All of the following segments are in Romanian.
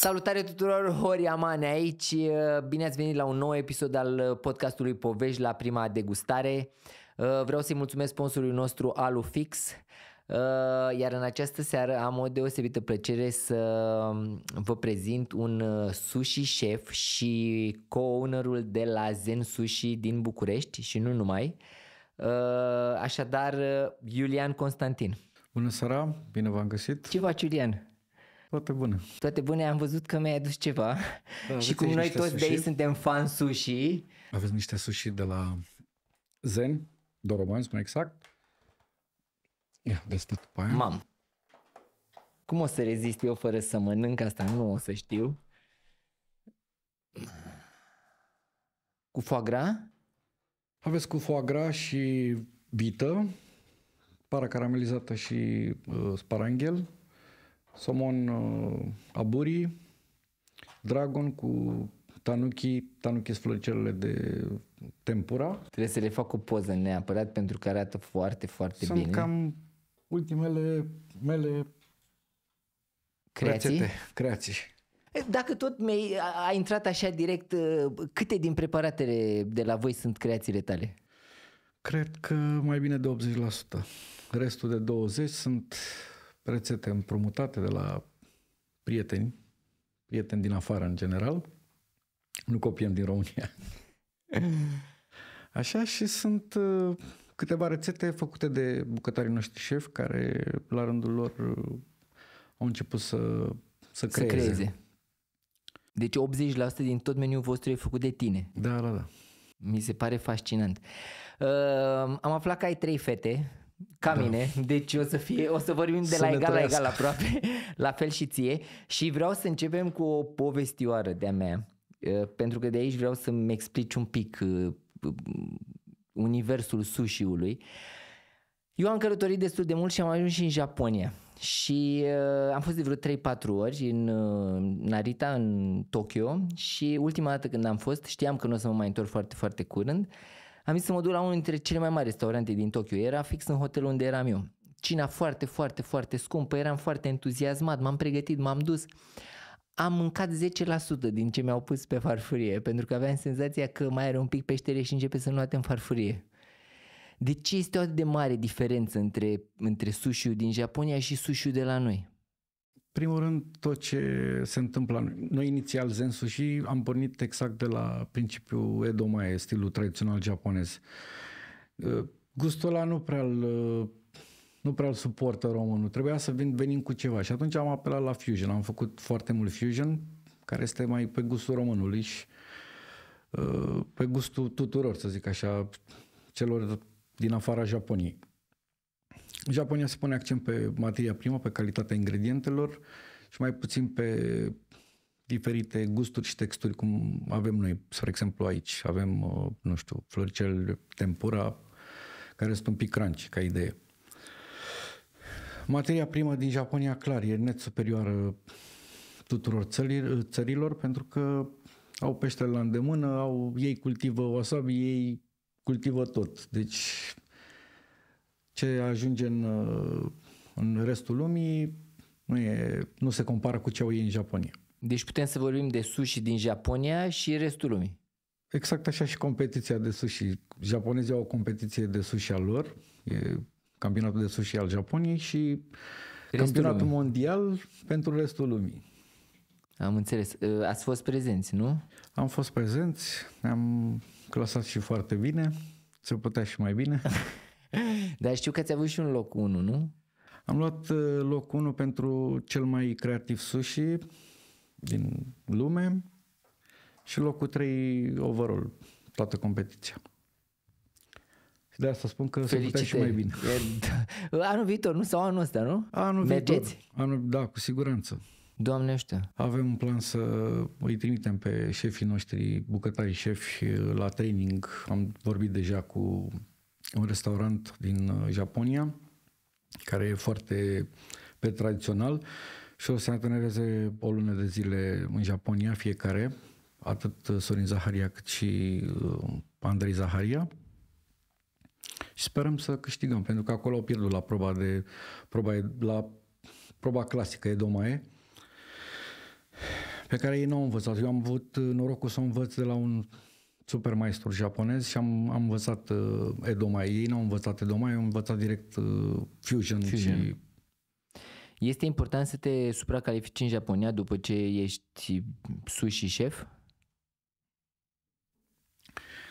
Salutare tuturor, horia Mane aici. Bine ați venit la un nou episod al podcastului Povești la prima degustare. Uh, vreau să-i mulțumesc sponsorului nostru Alufix. Uh, iar în această seară am o deosebită plăcere să vă prezint un uh, sushi chef și co-ownerul de la Zen Sushi din București și nu numai. Așadar, Iulian Constantin. Bună seara, bine v-am găsit. Ce faci, Iulian? Toate bune. Toate bune, am văzut că mi-ai adus ceva. Da, și cum noi toți sushi? de aici suntem fan sushi. Aveți niște sushi de la Zen, Doroban, spune exact. Ia, vestit după aia. Mam. Cum o să rezist eu fără să mănânc asta? Nu o să știu. Cu foie gras? Aveți cu foie gras și vită, para caramelizată și uh, sparanghel, somon uh, aburi, dragon cu tanuki, tanuki sunt floricelele de tempura. Trebuie să le fac o poză neapărat pentru că arată foarte, foarte sunt bine. Sunt cam ultimele mele creații. Rețete, creații. Dacă tot mi a intrat așa direct, uh, câte din preparatele de la voi sunt creațiile tale? Cred că mai bine de 80%. Restul de 20% sunt rețete împrumutate de la prieteni, prieteni din afară în general, nu copiem din România. Așa și sunt uh, câteva rețete făcute de bucătarii noștri șef care la rândul lor uh, au început să, să creeze. Să creeze. Deci 80% din tot meniul vostru e făcut de tine. Da, da, da. Mi se pare fascinant. Uh, am aflat că ai trei fete, ca da. mine, deci o să, fie, o să vorbim de să la egal trăiesc. la egal aproape, la fel și ție și vreau să începem cu o povestioară de-a mea, pentru că de aici vreau să-mi explici un pic universul sushiului. Eu am călătorit destul de mult și am ajuns și în Japonia și uh, am fost de vreo 3-4 ori în uh, Narita, în Tokyo și ultima dată când am fost știam că nu o să mă mai întorc foarte, foarte curând uh, am zis să mă duc la unul dintre cele mai mari restaurante din Tokyo. Era fix în hotelul unde eram eu. Cina foarte, foarte, foarte scumpă, eram foarte entuziasmat, m-am pregătit, m-am dus. Am mâncat 10% din ce mi-au pus pe farfurie, pentru că aveam senzația că mai are un pic peștere și începe să nu în farfurie. De ce este o atât de mare diferență între, între sushi din Japonia și sushi de la noi? primul rând, tot ce se întâmplă. Noi, inițial Zen și am pornit exact de la principiul Edo Mae, stilul tradițional japonez. Uh, gustul ăla nu prea îl uh, nu prea îl suportă românul. Trebuia să vin, venim cu ceva și atunci am apelat la Fusion. Am făcut foarte mult Fusion, care este mai pe gustul românului și uh, pe gustul tuturor, să zic așa, celor din afara Japoniei. Japonia se pune accent pe materia primă, pe calitatea ingredientelor și mai puțin pe diferite gusturi și texturi, cum avem noi, spre exemplu, aici. Avem, uh, nu știu, floricel tempura, care sunt un pic crunchy, ca idee. Materia primă din Japonia, clar, e net superioară tuturor țărilor, pentru că au pește la îndemână, au, ei cultivă wasabi, ei cultivă tot. Deci ce ajunge în, uh, în restul lumii nu, e, nu se compară cu ce au ei în Japonia. Deci putem să vorbim de sushi din Japonia și restul lumii. Exact așa și competiția de sushi. Japonezii au o competiție de sushi al lor, e campionatul de sushi al Japoniei și restul campionatul lumii. mondial pentru restul lumii. Am înțeles. Ă, ați fost prezenți, nu? Am fost prezenți, am clasat și foarte bine, se putea și mai bine. Dar știu că ți-a avut și un loc 1, nu? Am luat uh, loc 1 pentru cel mai creativ sushi din lume și locul 3 overall, toată competiția. Și de asta spun că se putea și mai bine. Da. Anul viitor, nu? Sau anul ăsta, nu? Anul Mergeți? viitor. Anul, da, cu siguranță. Doamne ăștia. Avem un plan să îi trimitem pe șefii noștri, bucătarii șefi, la training. Am vorbit deja cu un restaurant din uh, Japonia, care e foarte pe tradițional și o să antreneze o lună de zile în Japonia fiecare, atât uh, Sorin Zaharia cât și uh, Andrei Zaharia și sperăm să câștigăm, pentru că acolo au pierdut la proba de proba, la proba clasică Edomae pe care ei nu au învățat. Eu am avut norocul să o învăț de la un super maestru japonez și am, am învățat uh, Edomai. Ei n-au învățat edomai, am învățat direct uh, Fusion, Fusion și este important să te supracalifici în Japonia după ce ești sushi șef?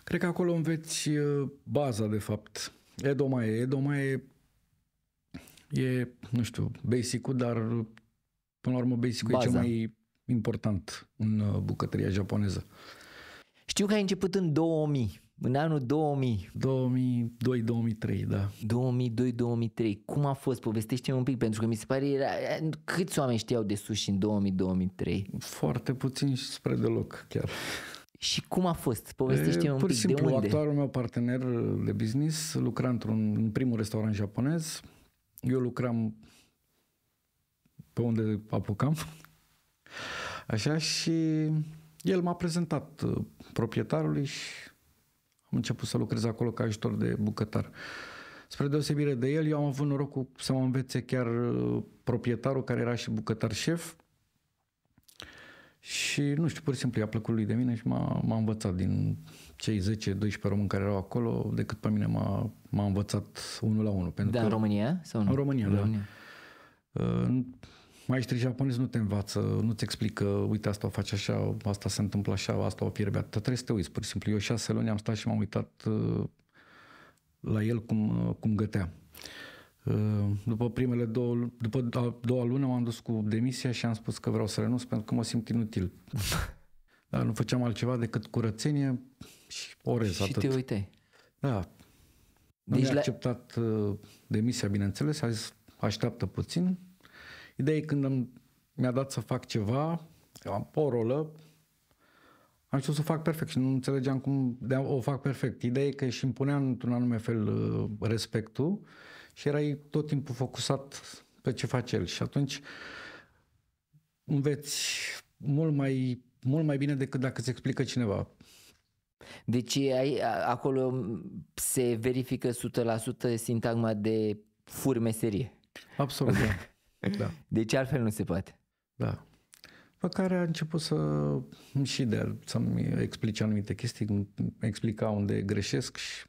Cred că acolo înveți uh, baza, de fapt. Edomai, edomai e, e nu știu, basic dar până la urmă basic e cel mai important în uh, bucătăria japoneză. Știu că ai început în 2000, în anul 2000. 2002-2003, da. 2002-2003. Cum a fost? Povestește-mi un pic, pentru că mi se pare, era, câți oameni știau de sushi în 2000-2003? Foarte puțin și spre deloc chiar. Și cum a fost? Povestește-mi un pic simplu, de unde. Pur și simplu, actualul meu partener de business lucra într-un în primul restaurant japonez. Eu lucram pe unde apucam. Așa și el m-a prezentat uh, proprietarului și am început să lucrez acolo ca ajutor de bucătar. Spre deosebire de el, eu am avut norocul să mă învețe chiar uh, proprietarul care era și bucătar șef și nu știu, pur și simplu i-a plăcut lui de mine și m-a, m-a învățat din cei 10-12 români care erau acolo, decât pe mine m-a, m-a învățat unul la unul. Pentru da, că în România? Sau nu? În România, în da. România. Uh, Maestrii japonezi nu te învață, nu-ți explică, uite, asta o faci așa, asta se întâmplă așa, asta o fierbe, atât. Trebuie să te uiți, pur și simplu. Eu șase luni am stat și m-am uitat uh, la el cum, uh, cum gătea. Uh, după primele două, după a doua lună m-am dus cu demisia și am spus că vreau să renunț pentru că mă simt inutil. Dar nu făceam altceva decât curățenie și orez și atât. Și te uite. Da. Deci mi-a la... acceptat demisia, bineînțeles, a zis, așteaptă puțin, Ideea e când am, mi-a dat să fac ceva, eu am o rolă, am știut să o fac perfect și nu înțelegeam cum o fac perfect. Ideea e că și impunea într-un anume fel uh, respectul și erai tot timpul focusat pe ce face el și atunci înveți mult mai, mult mai bine decât dacă îți explică cineva. Deci ai, acolo se verifică 100% sintagma de fur meserie. Absolut, da. Exact. Da. Deci altfel nu se poate. Da. După care a început să și de să-mi explice anumite chestii, explica unde greșesc și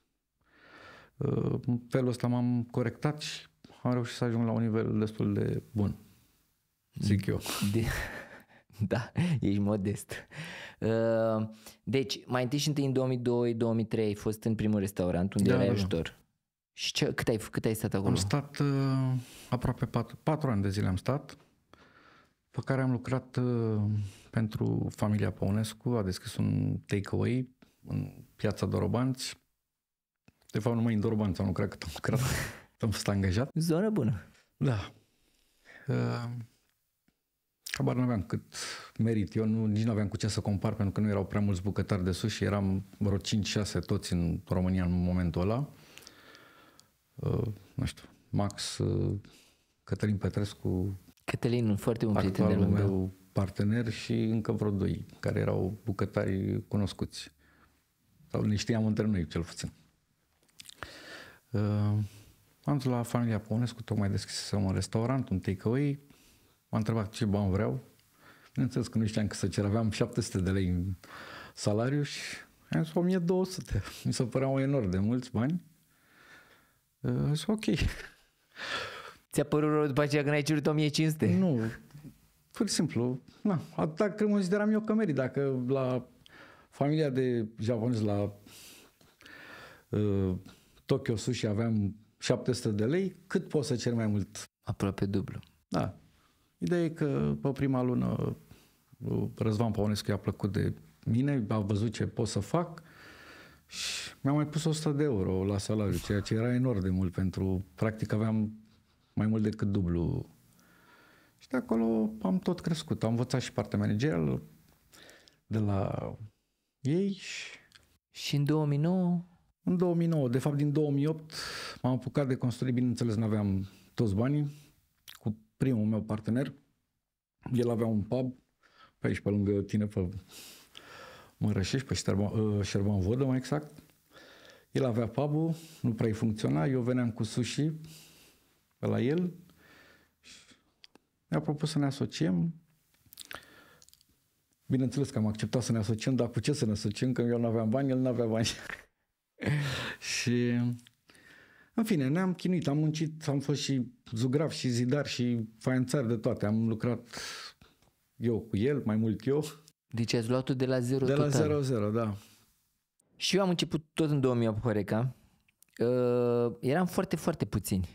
uh, în felul ăsta m-am corectat și am reușit să ajung la un nivel destul de bun, zic eu. De... Da, ești modest. Uh, deci, mai întâi și întâi în 2002-2003 ai fost în primul restaurant unde da, erai da, da, ajutor. Și ce, cât, ai, cât ai stat acolo? Am stat uh, aproape pat, patru ani de zile am stat, pe care am lucrat uh, pentru familia Păunescu, a deschis un takeaway în piața Dorobanți. De fapt, numai în Dorobanți am lucrat cât am lucrat. am fost angajat. Zonă bună. Da. Uh, Habar nu aveam cât merit. Eu nu, nici nu aveam cu ce să compar pentru că nu erau prea mulți bucătari de și Eram vreo 5-6 toți în România în momentul ăla. Uh, nu știu, Max, uh, Cătălin Petrescu, Cătălin, foarte bun prieten de meu, meu partener și încă vreo doi care erau bucătari cunoscuți. Sau ne știam între noi, cel puțin. Uh, am dus la familia Ponescu, tocmai deschisese un restaurant, un takeaway. m Am întrebat ce bani vreau. Bineînțeles că nu știam că să cer, aveam 700 de lei în salariu și am zis 1200. Mi se păreau enorm de mulți bani. Sunt ok. Ți-a părut rău după aceea când ai cerut 1500? Nu, pur și simplu, na, atâta că consideram eu că merit, dacă la familia de japonezi la uh, Tokyo Sushi aveam 700 de lei, cât pot să cer mai mult? Aproape dublu. Da. Ideea e că pe prima lună Răzvan Păunescu i-a plăcut de mine, a văzut ce pot să fac și mi-am mai pus 100 de euro la salariu, ceea ce era enorm de mult pentru... Practic aveam mai mult decât dublu. Și de acolo am tot crescut. Am învățat și partea managerială de la ei. Și... și în 2009? În 2009, de fapt din 2008 m-am apucat de construit, bineînțeles nu aveam toți banii, cu primul meu partener. El avea un pub pe aici, pe lângă tine, pe Mărășești, pe ă, Șerban, Vodă mai exact. El avea pub nu prea funcționa, eu veneam cu sushi pe la el și mi-a propus să ne asociem. Bineînțeles că am acceptat să ne asociem, dar cu ce să ne asociem? Că eu nu aveam bani, el nu avea bani. și în fine, ne-am chinuit, am muncit, am fost și zugrav și zidar și faianțar de toate. Am lucrat eu cu el, mai mult eu. Deci ați luat-o de la zero De total. la zero, zero, da. Și eu am început tot în 2008 Horeca. Uh, eram foarte, foarte puțini.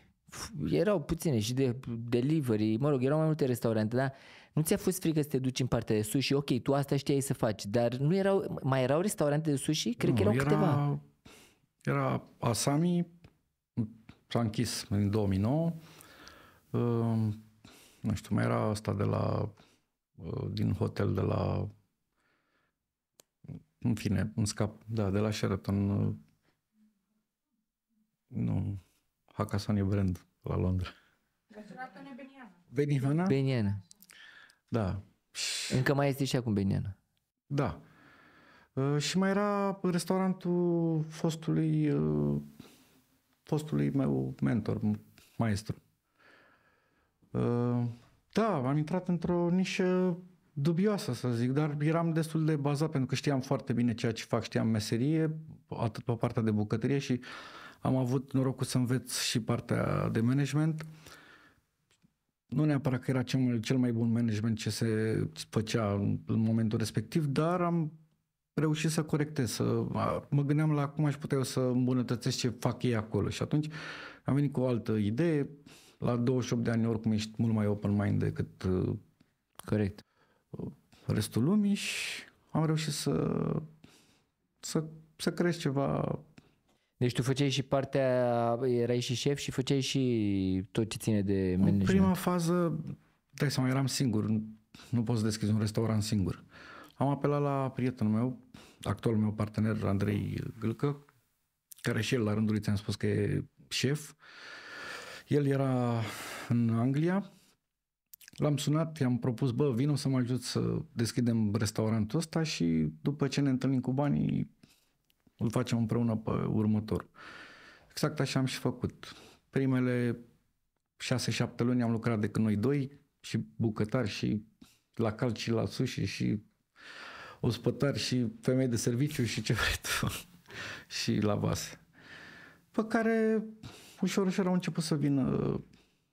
Erau puține și de delivery, mă rog, erau mai multe restaurante, dar nu ți-a fost frică să te duci în partea de sushi? Ok, tu asta știai să faci, dar nu erau, mai erau restaurante de sushi? Cred nu, că erau era, câteva. Era Asami, s-a închis în 2009, uh, nu știu, mai era asta de la, uh, din hotel de la în fine, un scap, da, de la Sheraton. Uh, nu, Hakasan e brand la Londra. Sheraton e Beniana. Beniana? Beniana. Da. Încă mai este și acum Beniana. Da. Uh, și mai era restaurantul fostului, uh, fostului meu mentor, maestru. Uh, da, am intrat într-o nișă dubioasă, să zic, dar eram destul de bazat pentru că știam foarte bine ceea ce fac, știam meserie, atât pe partea de bucătărie și am avut norocul să înveț și partea de management. Nu neapărat că era cel mai, cel mai bun management ce se făcea în momentul respectiv, dar am reușit să corectez, să, mă gândeam la cum aș putea eu să îmbunătățesc ce fac ei acolo și atunci am venit cu o altă idee, la 28 de ani oricum ești mult mai open mind decât uh, Corect restul lumii și am reușit să, să, să cresc ceva deci tu făceai și partea, erai și șef și făceai și tot ce ține de management. În prima fază, dai seama, eram singur, nu pot să deschizi un restaurant singur. Am apelat la prietenul meu, actualul meu partener, Andrei Gâlcă, care și el la rândul lui ți-am spus că e șef. El era în Anglia, L-am sunat, i-am propus, bă, vino să mă ajut să deschidem restaurantul ăsta și după ce ne întâlnim cu banii, îl facem împreună pe următor. Exact așa am și făcut. Primele 6-7 luni am lucrat de când noi doi și bucătar și la calci și la sushi și ospătar și femei de serviciu și ce vrei tu și la vase. Pe care ușor, ușor au început să vină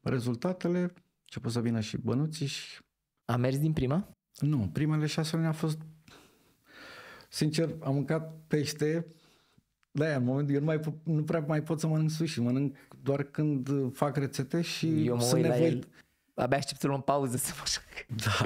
rezultatele început să vină și bănuții și... A mers din prima? Nu, primele șase luni a fost... Sincer, am mâncat pește, da, în momentul eu nu, mai, nu prea mai pot să mănânc sushi, mănânc doar când fac rețete și eu mă sunt nevoit. Abia aștept să luăm pauză să mă Da.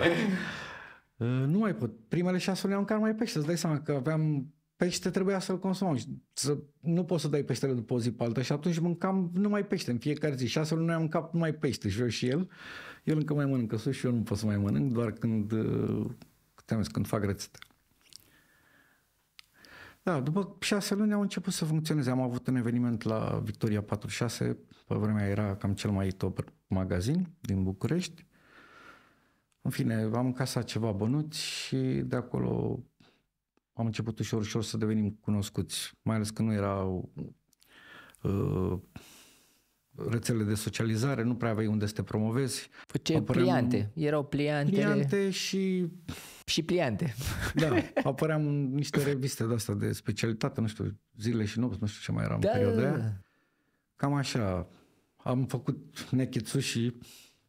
Uh, nu mai pot. Primele șase luni am mâncat mai pește, îți dai seama că aveam pește trebuia să-l consumăm. Să, nu poți să dai peștele după o zi pe alta și atunci mâncam numai pește în fiecare zi. Șase luni am mâncat numai pește și eu și el. El încă mai mănâncă sus și eu nu pot să mai mănânc, doar când, uh, zis, când fac rețete. Da, după șase luni au început să funcționeze. Am avut un eveniment la Victoria 46, pe vremea era cam cel mai top magazin din București. În fine, am încasat ceva bănuți și de acolo am început ușor, ușor să devenim cunoscuți, mai ales că nu erau uh, rețele de socializare, nu prea aveai unde să te promovezi. Ce apăream... pliante, erau pliante. Pliante și... Și pliante. Da, apăream în niște reviste de asta de specialitate, nu știu, zile și nopți, nu știu ce mai era în da. perioada aia. Cam așa, am făcut nechețuși, și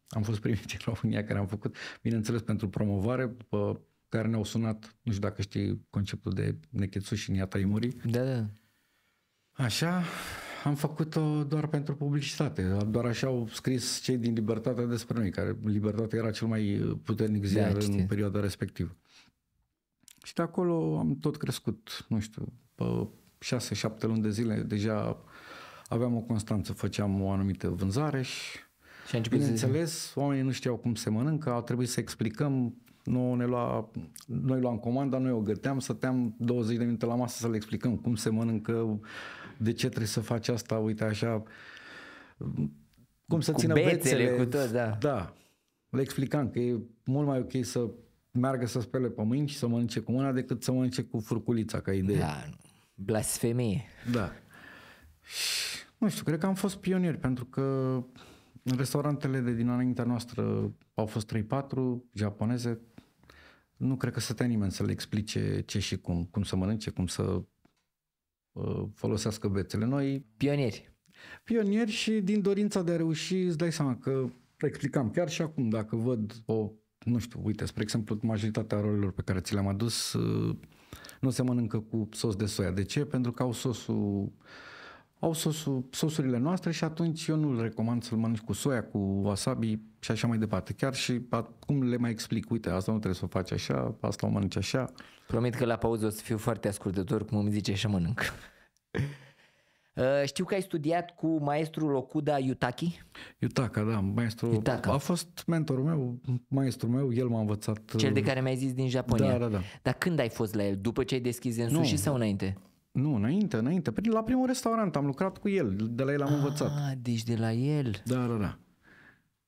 am fost primit în România care am făcut, bineînțeles, pentru promovare, după care ne-au sunat, nu știu dacă știi conceptul de nechețuși și Niataimuri. Da, da. Așa, am făcut-o doar pentru publicitate. Doar așa au scris cei din Libertatea despre noi, care Libertatea era cel mai puternic da, ziar da, știu. în perioada respectivă. Și de acolo am tot crescut, nu știu, pe șase, șapte luni de zile deja aveam o constanță, făceam o anumită vânzare și, și bineînțeles, oamenii nu știau cum se mănâncă, au trebuit să explicăm nu ne lua, noi luam comanda, noi o găteam, stăteam 20 de minute la masă să le explicăm cum se mănâncă, de ce trebuie să faci asta, uite așa, cum să cu țină bețele, bețele. Cu tot, da. da. Le explicam că e mult mai ok să meargă să spele pe mâini și să mănânce cu mâna decât să mănânce cu furculița ca idee. Da, blasfemie. Da. Nu știu, cred că am fost pionieri pentru că restaurantele de dinaintea noastră au fost 3-4 japoneze, nu cred că să te nimeni să le explice ce și cum, cum să mănânce, cum să uh, folosească bețele. Noi... Pionieri. Pionieri și din dorința de a reuși îți dai seama că explicam chiar și acum dacă văd o, nu știu, uite, spre exemplu, majoritatea rolelor pe care ți le-am adus uh, nu se mănâncă cu sos de soia. De ce? Pentru că au sosul au sosul, sosurile noastre și atunci eu nu-l recomand să-l mănânci cu soia, cu wasabi și așa mai departe. Chiar și cum le mai explic, uite, asta nu trebuie să o faci așa, asta o mănânci așa. Promit că la pauză o să fiu foarte ascultător, cum îmi zice și mănânc. Uh, știu că ai studiat cu maestrul Okuda Yutaki. Yutaka, da, maestru. Yutaka. A fost mentorul meu, maestrul meu, el m-a învățat. Cel de uh, care mi-ai zis din Japonia. Da, da, da. Dar când ai fost la el? După ce ai deschis în sushi și sau înainte? Nu, înainte, înainte. Păi, la primul restaurant am lucrat cu el, de la el am ah, învățat. deci de la el. Da, da, da.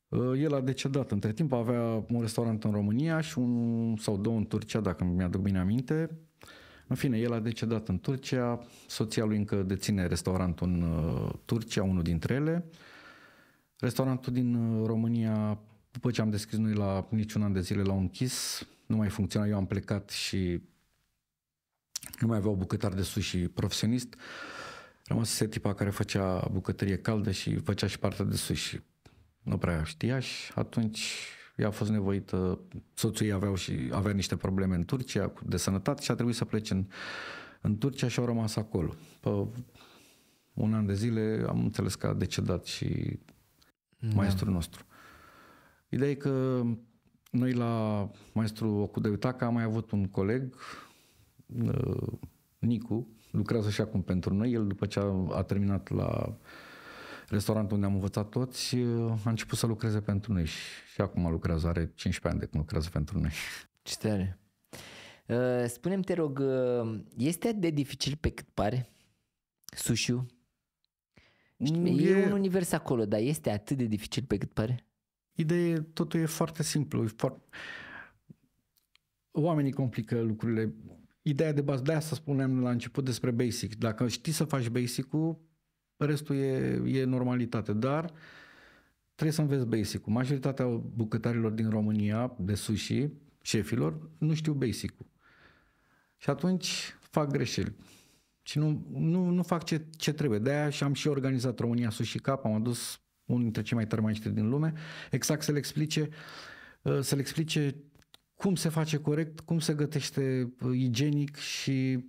Uh, el a decedat. Între timp avea un restaurant în România și un sau două în Turcia, dacă mi-aduc bine aminte. În fine, el a decedat în Turcia, soția lui încă deține restaurantul în uh, Turcia, unul dintre ele. Restaurantul din uh, România, după ce am deschis noi la niciun an de zile, l-au închis, nu mai funcționa, eu am plecat și nu mai aveau bucătar de sushi profesionist, rămase tipa care făcea bucătărie caldă și făcea și partea de sushi. Nu prea știa și atunci ea a fost nevoită, soțul ei aveau și, avea niște probleme în Turcia de sănătate și a trebuit să plece în, în Turcia și au rămas acolo. Pe un an de zile am înțeles că a decedat și da. maestrul nostru. Ideea e că noi la maestru Ocu de Utaca am mai avut un coleg, Uh, Nicu lucrează și acum pentru noi. El, după ce a, a terminat la restaurantul unde am învățat toți, uh, a început să lucreze pentru noi și, și acum lucrează, are 15 ani de când lucrează pentru noi. Ce tare! Uh, spune-mi, te rog, este de dificil pe cât pare sușiu? E, e un univers acolo, dar este atât de dificil pe cât pare? Ideea, totul e foarte simplu. E foarte... Oamenii complică lucrurile ideea de bază, de asta spuneam la început despre basic. Dacă știi să faci basic-ul, restul e, e normalitate, dar trebuie să înveți basic-ul. Majoritatea bucătarilor din România, de sushi, șefilor, nu știu basic-ul. Și atunci fac greșeli. Și nu, nu, nu fac ce, ce trebuie. De-aia și am și organizat România Sushi Cup, am adus unul dintre cei mai tari maestri din lume, exact să le explice să le explice cum se face corect, cum se gătește uh, igienic și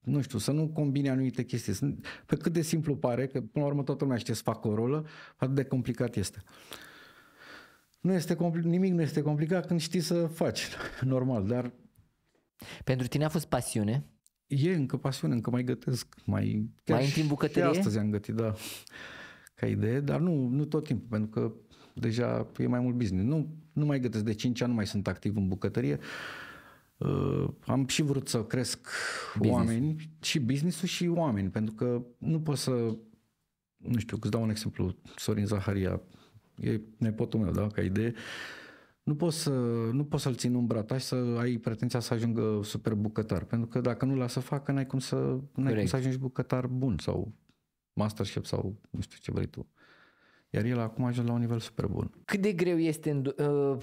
nu știu, să nu combine anumite chestii. Pe cât de simplu pare, că până la urmă toată lumea știe să facă o rolă, atât de complicat este. Nu este compli- nimic nu este complicat când știi să faci, normal, dar... Pentru tine a fost pasiune? E încă pasiune, încă mai gătesc. Mai, mai în timp bucătărie? Și astăzi am gătit, da, ca idee, dar nu, nu tot timpul, pentru că deja e mai mult business. Nu, nu mai gătesc de 5 ani, nu mai sunt activ în bucătărie. Uh, am și vrut să cresc business. oameni și businessul și oameni, pentru că nu pot să, nu știu, îți dau un exemplu, Sorin Zaharia, e nepotul meu, da, ca idee, nu poți, să, nu poți să-l țin umbrat și să ai pretenția să ajungă super bucătar, pentru că dacă nu l să facă, n-ai cum să, n-ai cum să ajungi bucătar bun sau masterchef sau nu știu ce vrei tu. Iar el acum ajunge la un nivel super bun. Cât de greu este în... Uh,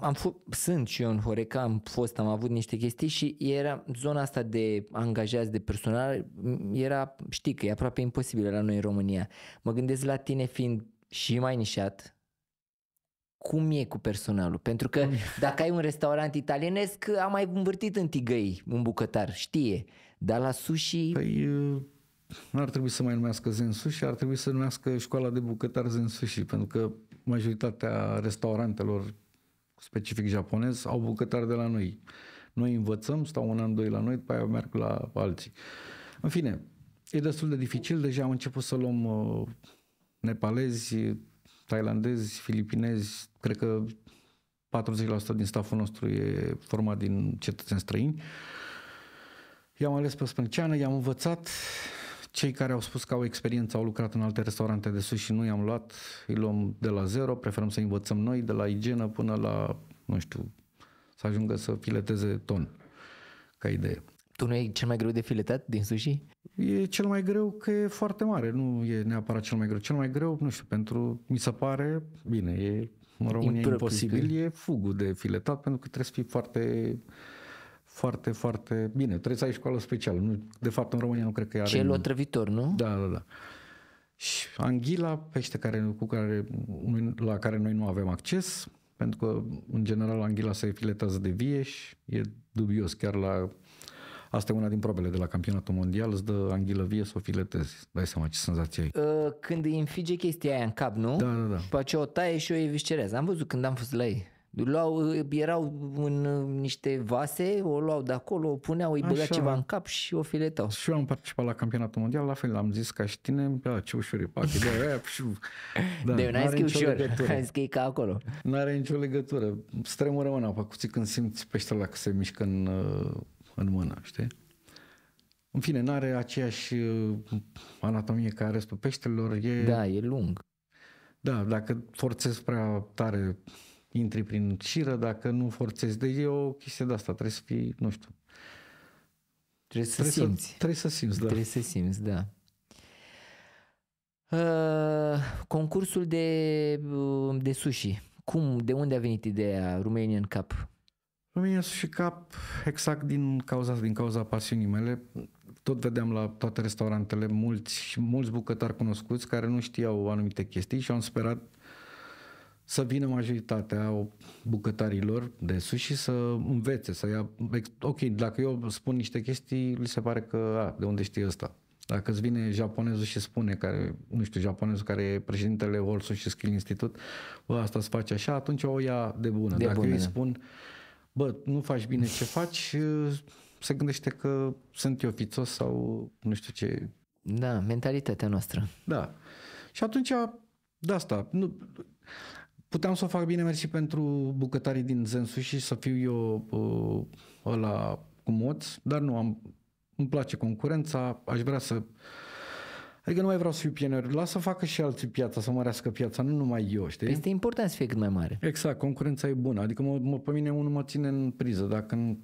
am f- sunt și eu în Horeca, am fost, am avut niște chestii și era zona asta de angajați de personal, era, știi că e aproape imposibilă la noi în România. Mă gândesc la tine fiind și mai nișat, cum e cu personalul? Pentru că dacă ai un restaurant italienesc, am mai învârtit în tigăi un bucătar, știe. Dar la sushi... Păi, uh, ar trebui să mai numească Sushi, ar trebui să numească școala de bucătar Sushi, pentru că majoritatea restaurantelor specific japonez au bucătari de la noi. Noi învățăm, stau un an, doi la noi, după aia merg la alții. În fine, e destul de dificil, deja am început să luăm uh, nepalezi, tailandezi, filipinezi, cred că 40% din staful nostru e format din cetățeni străini. I-am ales pe Sprânceană, i-am învățat, cei care au spus că au experiență, au lucrat în alte restaurante de sus și nu i-am luat, îi luăm de la zero, preferăm să învățăm noi, de la igienă până la, nu știu, să ajungă să fileteze ton, ca idee. Tu nu e cel mai greu de filetat din sushi? E cel mai greu că e foarte mare, nu e neapărat cel mai greu. Cel mai greu, nu știu, pentru, mi se pare, bine, e mă rog, imposibil, e fugul de filetat, pentru că trebuie să fii foarte foarte, foarte bine. Trebuie să ai școală specială. Nu, de fapt, în România nu cred că are... Cel otrăvitor, nu? Da, da, da. Și anghila, pește care, cu care, la care noi nu avem acces, pentru că, în general, anghila se filetează de vie și e dubios chiar la... Asta e una din probele de la campionatul mondial, îți dă anghilă vie să o filetezi. Dai seama ce senzație ai. Ă, când îi înfige chestia aia în cap, nu? Da, da, da. Și după o taie și o eviscerează. Am văzut când am fost la ei. Luau, erau în uh, niște vase, o luau de acolo, o puneau, îi băga ceva în cap și o filetau. Și eu am participat la campionatul mondial, la fel am zis ca și tine, da, ce ușor e pachet da, aia, da, de n-ai zis ușor, ai zis că e ca acolo. Nu are nicio legătură, Stremură mâna pe cuțit când simți peștele că se mișcă în, uh, în mână, știi? În fine, nu are aceeași uh, anatomie ca restul peștelor. E... Da, e lung. Da, dacă forțezi prea tare intri prin ciră dacă nu forțezi. Deci e o chestie de asta, trebuie să fii, nu știu. Trebuie să trebuie simți. Să, trebuie să simți, da. Trebuie să simți, da. Uh, concursul de, de sushi. Cum, de unde a venit ideea Romanian Cup? Romanian Sushi Cup, exact din cauza, din cauza pasiunii mele. Tot vedeam la toate restaurantele mulți, mulți bucătari cunoscuți care nu știau anumite chestii și am sperat să vină majoritatea bucătarilor de sus și să învețe, să ia... Ok, dacă eu spun niște chestii, li se pare că, a, de unde știi ăsta? Dacă îți vine japonezul și spune, care, nu știu, japonezul care e președintele World Sushi Skill Institute, bă, asta se face așa, atunci o ia de bună. De Dacă bună, îi da. spun, bă, nu faci bine ce faci, se gândește că sunt eu fițos sau nu știu ce. Da, mentalitatea noastră. Da. Și atunci, de asta, nu, puteam să o fac bine mersi pentru bucătarii din Zensu și să fiu eu uh, ăla cu moț, dar nu am, îmi place concurența, aș vrea să Adică nu mai vreau să fiu pionier. Lasă să facă și alții piața, să mărească piața, nu numai eu, știi? Este important să fie cât mai mare. Exact, concurența e bună. Adică mă, mă, pe mine unul mă ține în priză. Dacă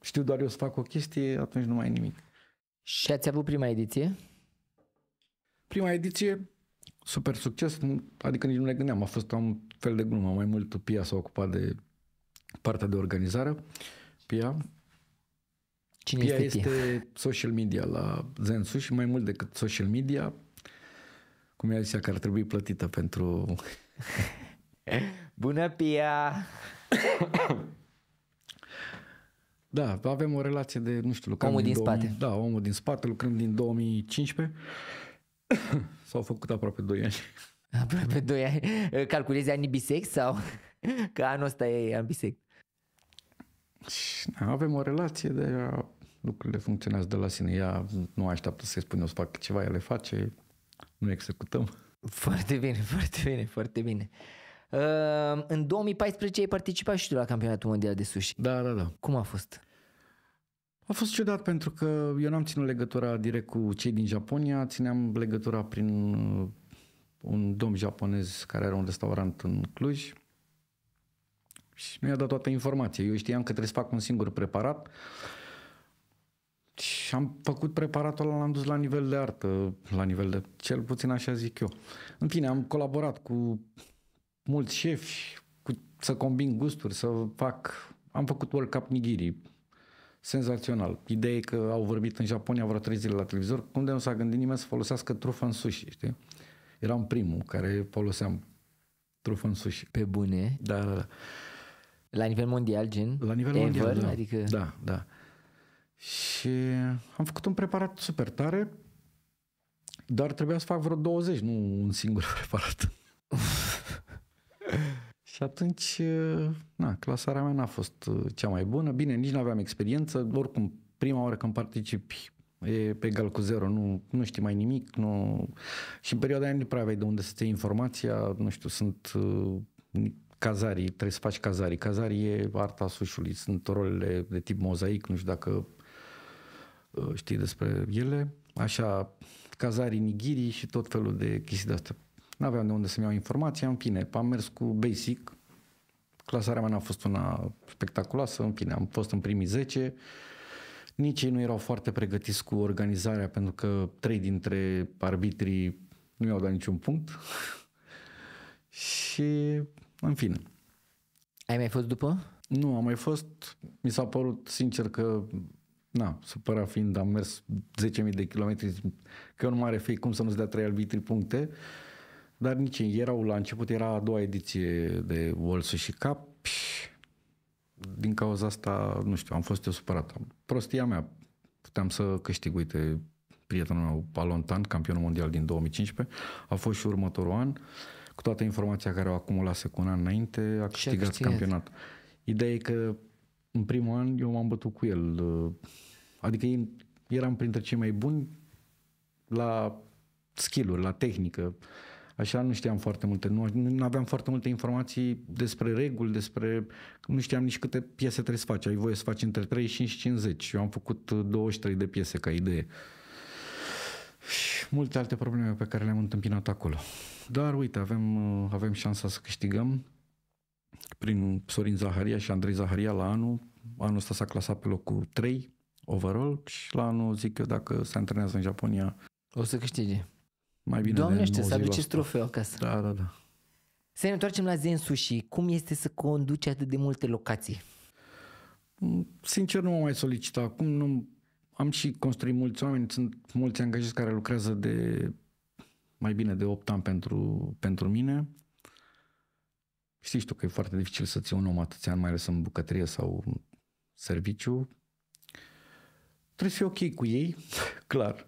știu doar eu să fac o chestie, atunci nu mai e nimic. Și ați avut prima ediție? Prima ediție super succes, adică nici nu ne gândeam, a fost un fel de glumă, mai mult Pia s-a ocupat de partea de organizare. Pia, Cine Pia este, Pia? social media la Zensu și mai mult decât social media, cum i-a zis ea, că ar trebui plătită pentru... Bună, Pia! da, avem o relație de, nu știu, lucrăm Omul din, din 2000, spate. Da, omul din spate, lucrăm din 2015 S-au făcut aproape 2 ani. Aproape 2 ani. Calculezi ani bisex sau? Că anul ăsta e an bisex? Avem o relație, de ea lucrurile funcționează de la sine. Ea nu așteaptă să-i spun eu să fac ceva, ea le face, nu executăm. Foarte bine, foarte bine, foarte bine. Uh, în 2014 ai participat și tu la campionatul mondial de sushi. Da, da, da. Cum a fost? A fost ciudat pentru că eu n-am ținut legătura direct cu cei din Japonia, țineam legătura prin uh, un domn japonez care are un restaurant în Cluj și mi-a dat toată informația. Eu știam că trebuie să fac un singur preparat și am făcut preparatul ăla, l-am dus la nivel de artă, la nivel de, cel puțin așa zic eu. În fine, am colaborat cu mulți șefi, cu, să combin gusturi, să fac, am făcut World Cup Nigiri, senzațional. Ideea că au vorbit în Japonia vreo trei zile la televizor, cum de nu s-a gândit nimeni să folosească trufă în sushi, știi? Eram primul care foloseam trufă în sushi. Pe bune? Da, da, da. La nivel mondial, gen? La nivel ever, mondial, da. Adică... da, da. Și am făcut un preparat super tare, dar trebuia să fac vreo 20, nu un singur preparat. Și atunci, na, clasarea mea n-a fost uh, cea mai bună. Bine, nici nu aveam experiență. Oricum, prima oară când participi e pe egal cu zero, nu, nu știi mai nimic. Nu... Și în perioada aia nu prea aveai de unde să te informația. Nu știu, sunt uh, cazarii, trebuie să faci cazarii. Cazarii e arta sușului, sunt rolele de tip mozaic, nu știu dacă uh, știi despre ele. Așa, cazarii, nigiri și tot felul de chestii de astea nu aveam de unde să-mi iau informația, în fine, am mers cu basic, clasarea mea n-a fost una spectaculoasă, în fine, am fost în primii 10, nici ei nu erau foarte pregătiți cu organizarea, pentru că trei dintre arbitrii nu i-au dat niciun punct și, în fine. Ai mai fost după? Nu, am mai fost, mi s-a părut sincer că na, supăra fiind, am mers 10.000 de kilometri, că e un mare fake, cum să nu-ți dea trei arbitri puncte. Uh, dar nici erau la început, era a doua ediție de Bolsă și Cap. Din cauza asta, nu știu, am fost eu supărat. Prostia mea, puteam să câștig, uite, prietenul meu, Palontan, campionul mondial din 2015, a fost și următorul an, cu toată informația care o acumulase cu un an înainte, a câștigat, câștigat campionat. Ideea e că în primul an eu m-am bătut cu el, uh, adică eram printre cei mai buni la skill la tehnică, Așa nu știam foarte multe, nu, nu aveam foarte multe informații despre reguli, despre... Nu știam nici câte piese trebuie să faci, ai voie să faci între 35 și 50. Eu am făcut 23 uh, de piese ca idee. Și multe alte probleme pe care le-am întâmpinat acolo. Dar uite, avem, uh, avem șansa să câștigăm prin Sorin Zaharia și Andrei Zaharia la anul. Anul ăsta s-a clasat pe locul 3 overall și la anul zic eu dacă se antrenează în Japonia o să câștige mai bine Doamnește, să aduceți trofeu acasă. Da, da, da. Să ne întoarcem la Zen Sushi. Cum este să conduci atât de multe locații? Mm, sincer, nu mă am mai solicitat. Acum nu... Am și construit mulți oameni, sunt mulți angajați care lucrează de mai bine de 8 ani pentru, pentru mine. Știi tu că e foarte dificil să ții un om atâția ani, mai ales în bucătărie sau în serviciu. Trebuie să fii ok cu ei, clar.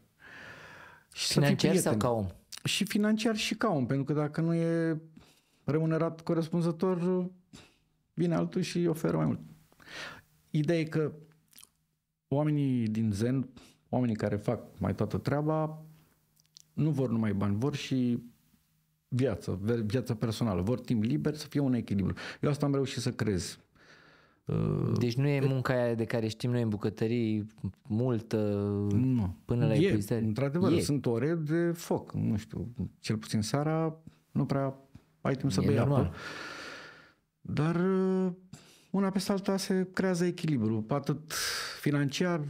Și financiar să sau ca om? Și financiar și ca om, pentru că dacă nu e remunerat corespunzător, vine altul și oferă mai mult. Ideea e că oamenii din Zen, oamenii care fac mai toată treaba, nu vor numai bani, vor și viață, viața personală, vor timp liber să fie un echilibru. Eu asta am reușit să crez Uh, deci nu e munca aia de care știm noi în bucătării multă nu. până la e, epuizare. Într-adevăr, e. sunt ore de foc. Nu știu, cel puțin seara nu prea ai timp să e bei apă. Dar uh, una peste alta se creează echilibru, atât financiar,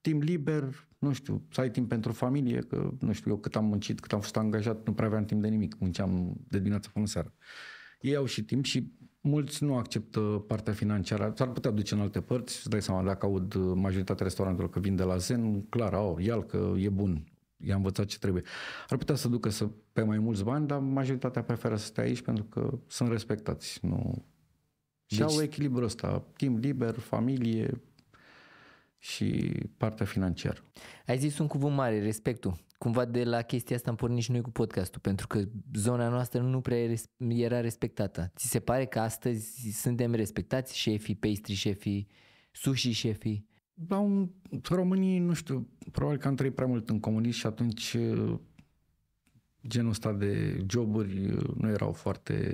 timp liber, nu știu, să ai timp pentru familie, că nu știu eu cât am muncit, cât am fost angajat, nu prea aveam timp de nimic, munceam de dimineață până seara. Ei au și timp și Mulți nu acceptă partea financiară, s-ar putea duce în alte părți, să dai seama dacă aud majoritatea restaurantelor că vin de la Zen, clar, au, ial că e bun, i-a învățat ce trebuie. Ar putea să ducă să, pe mai mulți bani, dar majoritatea preferă să stea aici pentru că sunt respectați. Nu... Deci... Și au echilibrul ăsta, timp liber, familie, și partea financiară. Ai zis un cuvânt mare, respectul. Cumva de la chestia asta am pornit și noi cu podcastul, pentru că zona noastră nu prea era respectată. Ți se pare că astăzi suntem respectați șefii, pastry șefii, sushi șefii? La da, un, românii, nu știu, probabil că am trăit prea mult în comunism și atunci uh, genul ăsta de joburi uh, nu erau foarte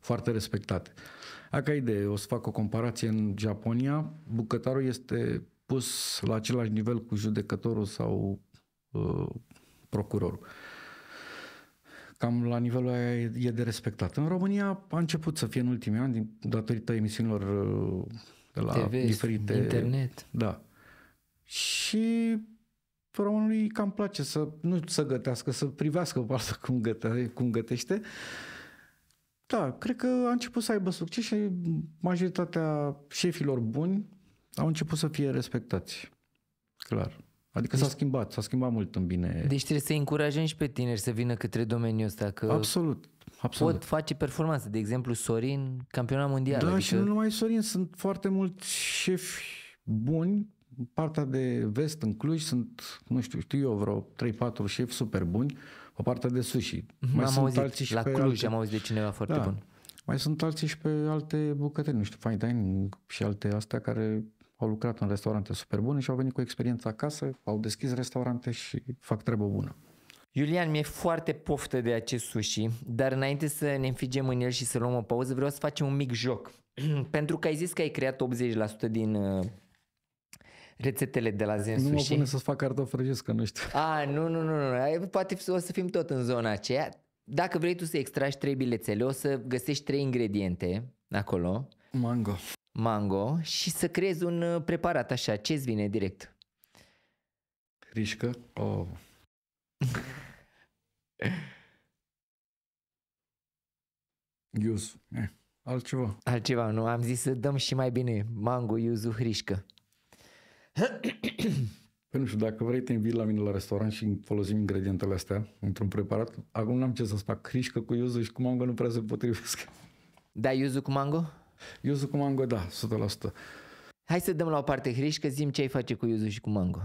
foarte respectate. Hai ca idee, o să fac o comparație în Japonia. Bucătarul este pus la același nivel cu judecătorul sau uh, procurorul. Cam la nivelul aia e de respectat. În România a început să fie în ultimii ani, din, datorită emisiunilor uh, de la TV, diferite... internet. Da. Și românului cam place să nu să gătească, să privească pe altă cum, gătă, cum gătește. Uh, da, cred că a început să aibă succes și majoritatea șefilor buni au început să fie respectați. Clar. Adică deci, s-a schimbat, s-a schimbat mult în bine. Deci trebuie să încurajăm și pe tineri să vină către domeniul ăsta. Că absolut, absolut. Pot face performanță. De exemplu, Sorin, campionat mondial. Da, adică... și nu numai Sorin, sunt foarte mulți șefi buni. Partea de vest în Cluj sunt, nu știu, știu eu, vreo 3-4 șefi super buni pe partea de sushi. Mhm. Mai am sunt auzit, alții și la pe Cluj alte... am auzit de cineva foarte da. bun. Mai sunt alții și pe alte bucătării, nu știu, fine dining și alte astea care au lucrat în restaurante super bune și au venit cu experiența acasă, au deschis restaurante și fac treabă bună. Iulian, mi-e foarte poftă de acest sushi, dar înainte să ne înfigem în el și să luăm o pauză, vreau să facem un mic joc. Pentru că ai zis că ai creat 80% din uh, rețetele de la Zen Sushi. Nu mă pune să-ți fac cartofi prăjiți, că nu știu. A, nu, nu, nu, nu. Poate o să fim tot în zona aceea. Dacă vrei tu să extragi trei bilețele, o să găsești trei ingrediente acolo. Mango. Mango și să creezi un uh, preparat așa. Ce-ți vine direct? Rișcă. Oh. Ius. Eh, altceva. Altceva, nu? Am zis să dăm și mai bine mango, yuzu, hrișcă. Păi nu știu, dacă vrei te invit la mine la restaurant și folosim ingredientele astea într-un preparat, acum n-am ce să fac crișcă cu iuzul și cu mango nu prea se potrivesc. Da, iuzul cu mango? Iuzul cu mango, da, 100%. Hai să dăm la o parte crișcă, zim ce ai face cu iuzul și cu mango.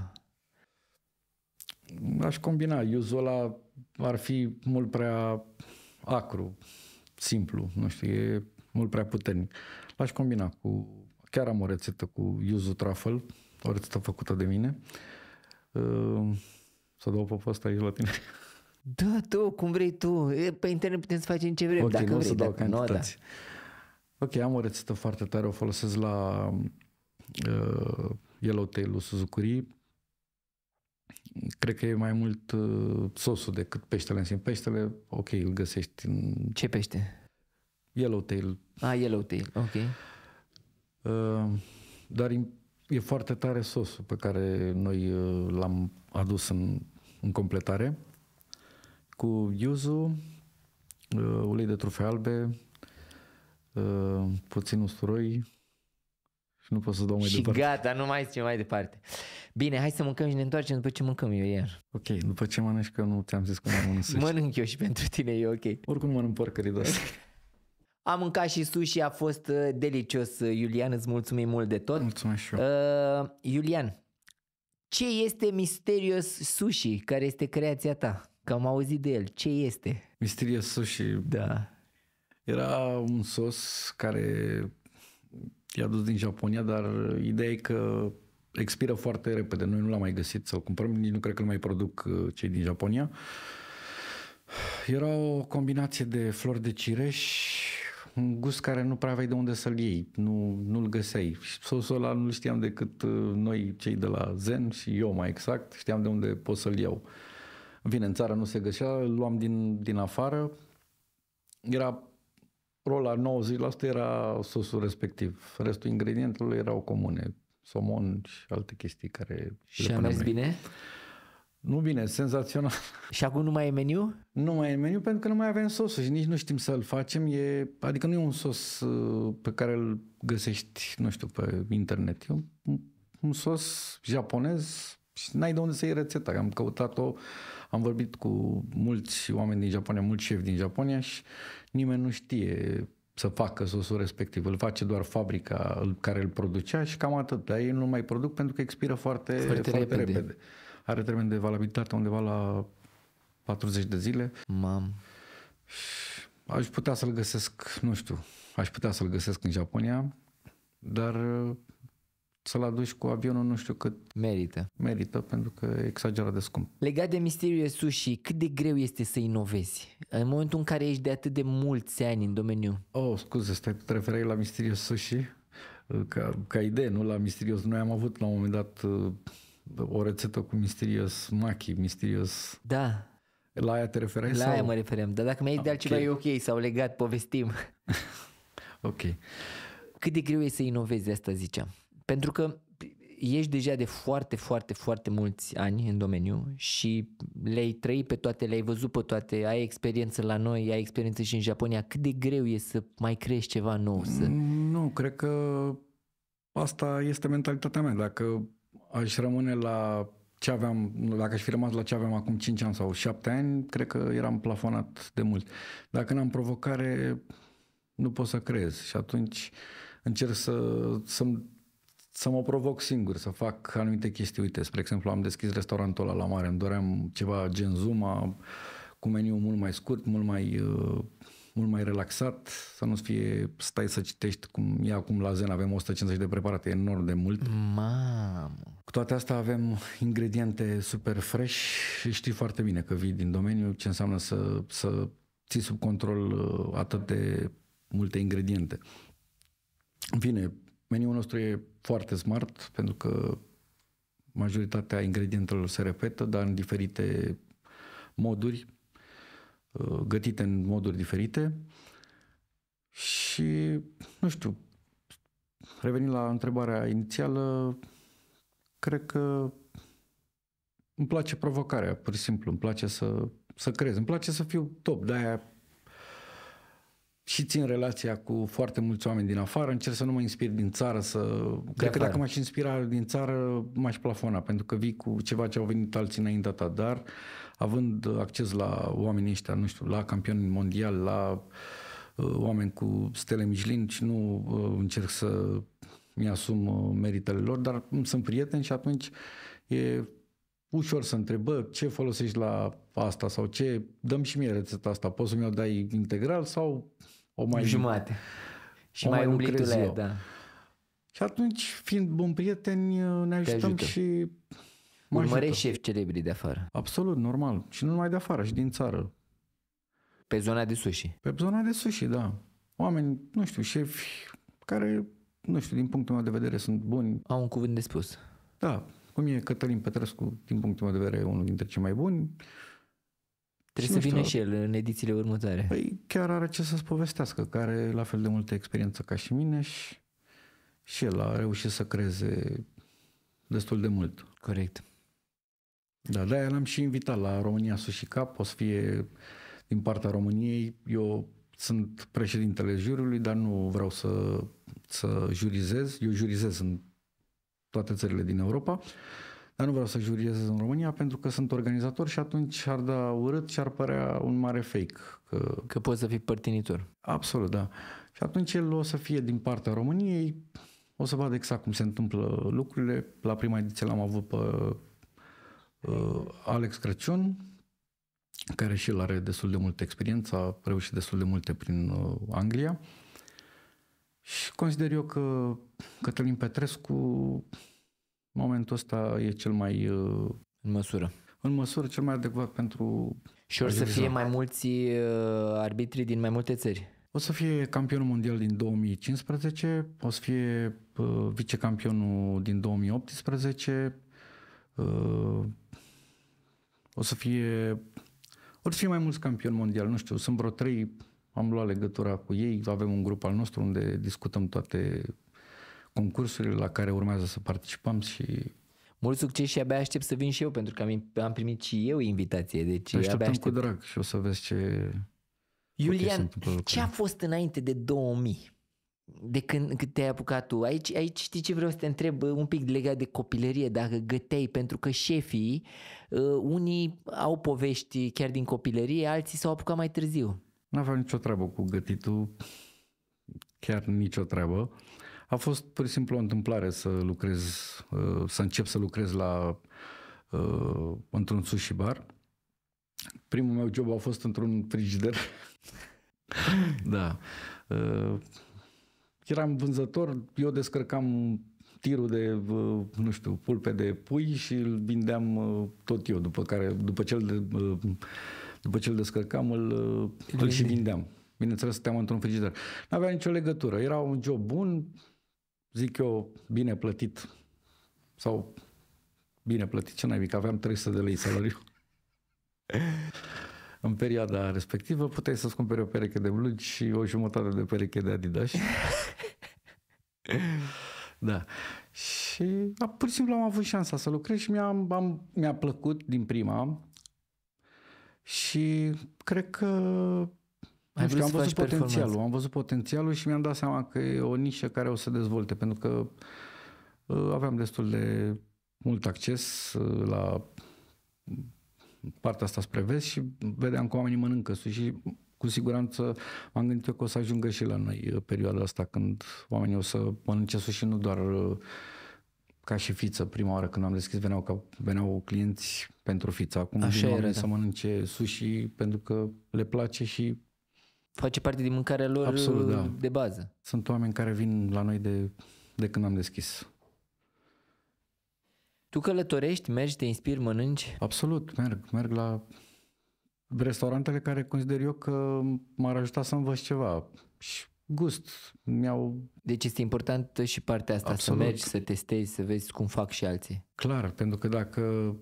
Aș combina. Iuzul ăla ar fi mult prea acru, simplu, nu știu, e mult prea puternic. L-aș combina cu... Chiar am o rețetă cu yuzu truffle, o rețetă făcută de mine. Ehm, să dau pe post aici la tine. Da, tu, cum vrei tu. Pe internet putem să facem ce vrem, okay, dacă nu vrei. să dau dacă Nu, da. Ok, am o rețetă foarte tare, o folosesc la uh, eh, Yellowtail-ul Suzukuri. Cred că e mai mult uh, sosul decât peștele în sine. Peștele, ok, îl găsești în... Ce pește? Yellowtail. Ah, Yellowtail, ok. Uh, dar e foarte tare sosul pe care noi uh, l-am adus în, în completare cu iuzu, uh, ulei de trufe albe, uh, puțin usturoi și nu pot să dau mai și departe. Și gata, nu mai zice mai departe. Bine, hai să mâncăm și ne întoarcem după ce mâncăm eu iar. Ok, după ce mănânci că nu ți-am zis că nu mănânci. Mănânc eu și pentru tine, e ok. Oricum mănânc porcării de Am mâncat și sushi, a fost uh, delicios. Uh, Iulian, îți mulțumim mult de tot. Mulțumesc și eu. Uh, Iulian, ce este Mysterious Sushi, care este creația ta? Că am auzit de el. Ce este? Mysterious Sushi? Da. Era un sos care i-a dus din Japonia, dar ideea e că expiră foarte repede. Noi nu l-am mai găsit să-l cumpărăm, nici nu cred că îl mai produc uh, cei din Japonia. Era o combinație de flori de cireș, un gust care nu prea aveai de unde să-l iei, nu, nu-l găseai. Și sosul ăla nu știam decât uh, noi cei de la Zen și eu mai exact, știam de unde pot să-l iau. Vine în țară nu se găsea, îl luam din, din afară. Era rola 90% era sosul respectiv. Restul ingredientelor erau comune. Somon și alte chestii care... Și le am bine? Nu bine, senzațional. Și acum nu mai e meniu? Nu mai e meniu pentru că nu mai avem sos și nici nu știm să-l facem. E, adică nu e un sos uh, pe care îl găsești, nu știu, pe internet. E un, un sos japonez și n-ai de unde să iei rețeta. Am căutat-o, am vorbit cu mulți oameni din Japonia, mulți șefi din Japonia și nimeni nu știe să facă sosul respectiv. Îl face doar fabrica care îl producea și cam atât. Dar ei nu mai produc pentru că expiră foarte, foarte, foarte repede. repede are termen de valabilitate undeva la 40 de zile. Mam. Aș putea să-l găsesc, nu știu, aș putea să-l găsesc în Japonia, dar uh, să-l aduci cu avionul nu știu cât. Merită. Merită, pentru că e exagerat de scump. Legat de misteriul Sushi, cât de greu este să inovezi? În momentul în care ești de atât de mulți ani în domeniu. Oh, scuze, stai, te referai la misteriul Sushi? Ca, ca idee, nu la misterios, Noi am avut la un moment dat uh, o rețetă cu Misterios Machi, Misterios... Da. La aia te referai? La sau? aia mă referem, dar dacă mi-ai ah, okay. de altceva e ok, s-au legat, povestim. ok. Cât de greu e să inovezi asta, ziceam. Pentru că ești deja de foarte, foarte, foarte mulți ani în domeniu și le-ai trăit pe toate, le-ai văzut pe toate, ai experiență la noi, ai experiență și în Japonia. Cât de greu e să mai crești ceva nou? Să... Nu, cred că asta este mentalitatea mea. Dacă aș rămâne la ce aveam, dacă aș fi rămas la ce aveam acum 5 ani sau 7 ani, cred că eram plafonat de mult. Dacă n-am provocare, nu pot să crez și atunci încerc să, să, să mă provoc singur, să fac anumite chestii. Uite, spre exemplu, am deschis restaurantul ăla la mare, îmi doream ceva gen Zuma, cu meniu mult mai scurt, mult mai uh, mult mai relaxat, să nu fie stai să citești cum e acum la Zen, avem 150 de preparate, e enorm de mult. Mamă! Cu toate astea avem ingrediente super fresh și știi foarte bine că vii din domeniu ce înseamnă să, să ții sub control uh, atât de multe ingrediente. În fine, meniul nostru e foarte smart pentru că majoritatea ingredientelor se repetă, dar în diferite moduri Uh, gătite în moduri diferite și, nu știu, revenind la întrebarea inițială, cred că îmi place provocarea, pur și simplu, îmi place să, să crez îmi place să fiu top, de-aia și țin relația cu foarte mulți oameni din afară, încerc să nu mă inspir din țară, să... De Cred afară. că dacă m-aș inspira din țară, m-aș plafona, pentru că vii cu ceva ce au venit alții înaintea ta, dar având acces la oamenii ăștia, nu știu, la campioni mondial, la uh, oameni cu stele Michelin și nu uh, încerc să mi-asum uh, meritele lor, dar sunt prieteni și atunci e ușor să întrebă ce folosești la asta sau ce, dăm și mie rețeta asta, poți să mi-o dai integral sau o mai jumate. Și o mai, mai umblitule, da. Și atunci, fiind bun prieteni, ne ajutăm și Urmărești șef celebri de afară. Absolut, normal. Și nu numai de afară, și din țară. Pe zona de sushi. Pe zona de sushi, da. Oameni, nu știu, șefi care, nu știu, din punctul meu de vedere sunt buni. Au un cuvânt de spus. Da, cum e Cătălin Petrescu, din punctul meu de vedere, unul dintre cei mai buni. Trebuie să vină și el în edițiile următoare. Păi chiar are ce să-ți povestească, care are la fel de multă experiență ca și mine și, și el a reușit să creeze destul de mult. Corect. Da, de-aia l-am și invitat la România Sushi Cup, o să fie din partea României. Eu sunt președintele juriului, dar nu vreau să, să jurizez. Eu jurizez în toate țările din Europa. Uh, dar nu vreau să juriez în România pentru că sunt organizator și atunci ar da urât și ar părea un mare fake. Că, că poți să fii părtinitor. Absolut, da. Și atunci el o să fie din partea României, o să vadă exact cum se întâmplă lucrurile. La prima ediție l-am avut pe uh, Alex Crăciun, care și el are destul de multă experiență, a reușit destul de multe prin uh, Anglia. Și consider eu că Cătălin Petrescu momentul ăsta e cel mai... Uh, în măsură. În măsură cel mai adecvat pentru... Și or să fie mai mulți uh, arbitri din mai multe țări. O să fie campionul mondial din 2015, o să fie uh, vicecampionul din 2018, uh, o să fie... să fie mai mulți campioni mondiali, nu știu, sunt vreo trei, am luat legătura cu ei, avem un grup al nostru unde discutăm toate concursurile la care urmează să participăm și mult succes și abia aștept să vin și eu, pentru că am, primit și eu invitație. Deci Așteptăm abia aștept. cu drag și o să vezi ce... Iulian, ce a fost înainte de 2000? De când, când te-ai apucat tu? Aici, aici știi ce vreau să te întreb un pic legat de copilărie, dacă găteai, pentru că șefii, uh, unii au povești chiar din copilărie, alții s-au apucat mai târziu. Nu aveam nicio treabă cu gătitul, chiar nicio treabă. A fost pur și simplu o întâmplare să lucrez, uh, să încep să lucrez la uh, într-un sushi bar. Primul meu job a fost într-un frigider. da. Uh, eram vânzător, eu descărcam tirul de, nu știu, pulpe de pui și îl vindeam tot eu, după care, după ce îl, după ce îl descărcam, îl, îl și vindeam. Bineînțeles, stăteam într-un frigider. N-avea nicio legătură. Era un job bun, zic eu, bine plătit sau bine plătit, ce naibii, că aveam 300 de lei salariu. în perioada respectivă puteai să-ți cumperi o pereche de blugi și o jumătate de pereche de Adidas. da. Și da, pur și simplu am avut șansa să lucrez și mi-a, am, mi-a plăcut din prima și cred că ai știu, am văzut potențialul, am văzut potențialul și mi-am dat seama că e o nișă care o să dezvolte, pentru că uh, aveam destul de mult acces uh, la partea asta spre vest și vedeam că oamenii mănâncă și cu siguranță m-am gândit că o să ajungă și la noi uh, perioada asta când oamenii o să mănânce sushi nu doar ca și fiță prima oară când am deschis veneau, ca, veneau clienți pentru fiță acum Așa vin era, da. să mănânce sushi pentru că le place și face parte din mâncarea lor Absolut, de da. de bază. Sunt oameni care vin la noi de, de când am deschis. Tu călătorești, mergi, te inspiri, mănânci? Absolut, merg. Merg la restaurantele care consider eu că m-ar ajuta să învăț ceva. Și gust, mi-au... Deci este important și partea asta, Absolut. să mergi, să testezi, să vezi cum fac și alții. Clar, pentru că dacă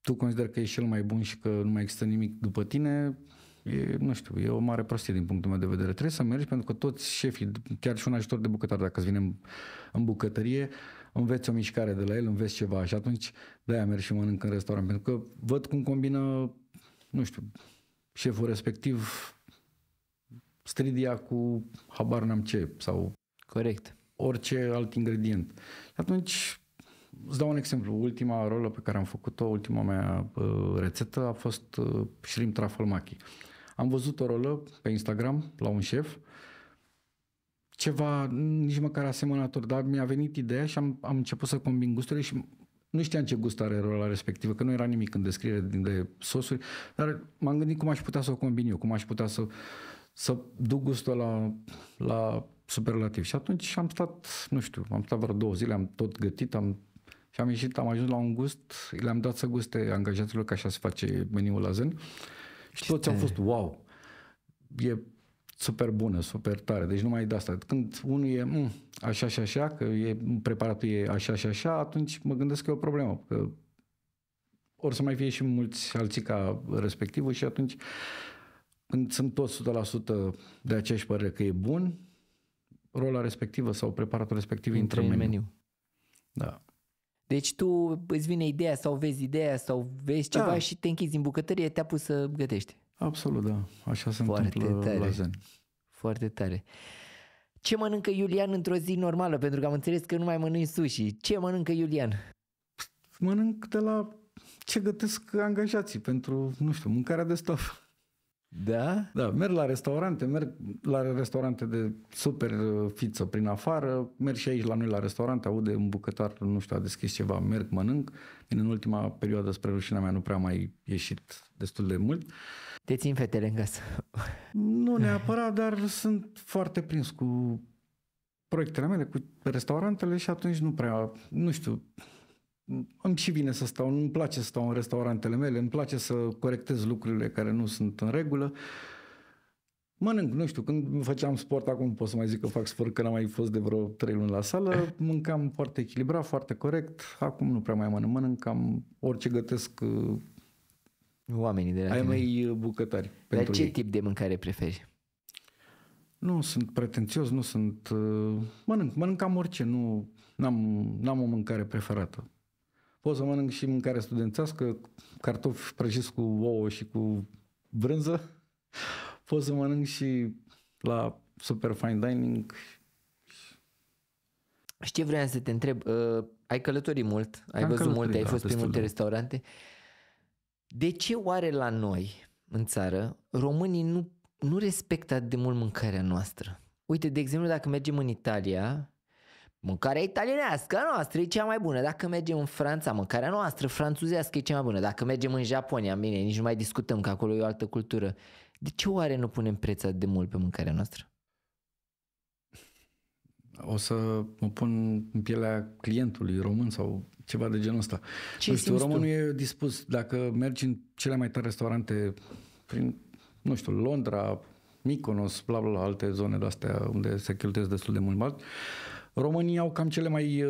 tu consider că ești cel mai bun și că nu mai există nimic după tine, E, nu știu, e o mare prostie din punctul meu de vedere. Trebuie să mergi pentru că toți șefii, chiar și un ajutor de bucătar, dacă îți vine în, în bucătărie, înveți o mișcare de la el, înveți ceva și atunci de-aia merg și mănânc în restaurant. Pentru că văd cum combină, nu știu, șeful respectiv stridia cu habar n-am ce sau Corect. orice alt ingredient. Și atunci îți dau un exemplu. Ultima rolă pe care am făcut-o, ultima mea uh, rețetă a fost uh, shrimp truffle maki. Uh, am văzut o rolă pe Instagram la un șef, ceva nici măcar asemănător, dar mi-a venit ideea și am, am început să combin gusturile și nu știam ce gust are rola respectivă, că nu era nimic în descriere de sosuri, dar m-am gândit cum aș putea să o combin eu, cum aș putea să, să duc gustul la, la superlativ. Și atunci am stat, nu știu, am stat vreo două zile, am tot gătit, am și am ieșit, am ajuns la un gust, le-am dat să guste angajaților că așa se face meniul la zen și toți au fost wow. E super bună, super tare. Deci numai de asta. Când unul e mm, așa și așa, că e, preparatul e așa și așa, atunci mă gândesc că e o problemă. Că or să mai fie și mulți alții ca respectivul și atunci când sunt toți 100% de aceeași părere că e bun, rola respectivă sau preparatul respectiv intră în meniu. meniu. Da. Deci tu îți vine ideea sau vezi ideea sau vezi da. ceva da. și te închizi în bucătărie, te-a pus să gătești. Absolut, da. Așa se Foarte întâmplă tare. la zen. Foarte tare. Ce mănâncă Iulian într-o zi normală? Pentru că am înțeles că nu mai mănânci sushi. Ce mănâncă Iulian? Mănânc de la ce gătesc angajații pentru, nu știu, mâncarea de staf. Da? Da, merg la restaurante, merg la restaurante de super uh, fiță prin afară, merg și aici la noi la restaurant, aude un bucătar, nu știu, a deschis ceva, merg, mănânc. Bine, în ultima perioadă, spre rușinea mea, nu prea mai ieșit destul de mult. Te țin fetele în casă? Nu neapărat, dar sunt foarte prins cu proiectele mele, cu restaurantele și atunci nu prea, nu știu, îmi și vine să stau, îmi place să stau în restaurantele mele, îmi place să corectez lucrurile care nu sunt în regulă. Mănânc, nu știu, când făceam sport, acum pot să mai zic că fac sport, că n-am mai fost de vreo trei luni la sală, mâncam foarte echilibrat, foarte corect, acum nu prea mai mănânc, mănânc cam orice gătesc uh, oamenii de la ai mei uh, bucătari. Dar ce ei. tip de mâncare preferi? Nu sunt pretențios, nu sunt... Uh, mănânc, mănânc cam orice, nu am n-am o mâncare preferată. Pot să mănânc și mâncare studențească, cartofi prăjiți cu ouă și cu brânză. Pot să mănânc și la super fine dining. Și ce vreau să te întreb? Uh, ai călătorit mult, ai Am văzut multe, ai da, fost prin multe de. restaurante. De ce oare la noi, în țară, românii nu, nu respectă atât de mult mâncarea noastră? Uite, de exemplu, dacă mergem în Italia, Mâncarea italienească noastră e cea mai bună. Dacă mergem în Franța, mâncarea noastră franțuzească e cea mai bună. Dacă mergem în Japonia, bine, nici nu mai discutăm că acolo e o altă cultură. De ce oare nu punem preț de mult pe mâncarea noastră? O să mă pun în pielea clientului român sau ceva de genul ăsta. Ce nu știu, românul tu? e dispus, dacă mergi în cele mai tare restaurante prin, nu știu, Londra, Mykonos, bla bla, bla alte zone de astea unde se cheltuiesc destul de mult bani, Românii au cam cele mai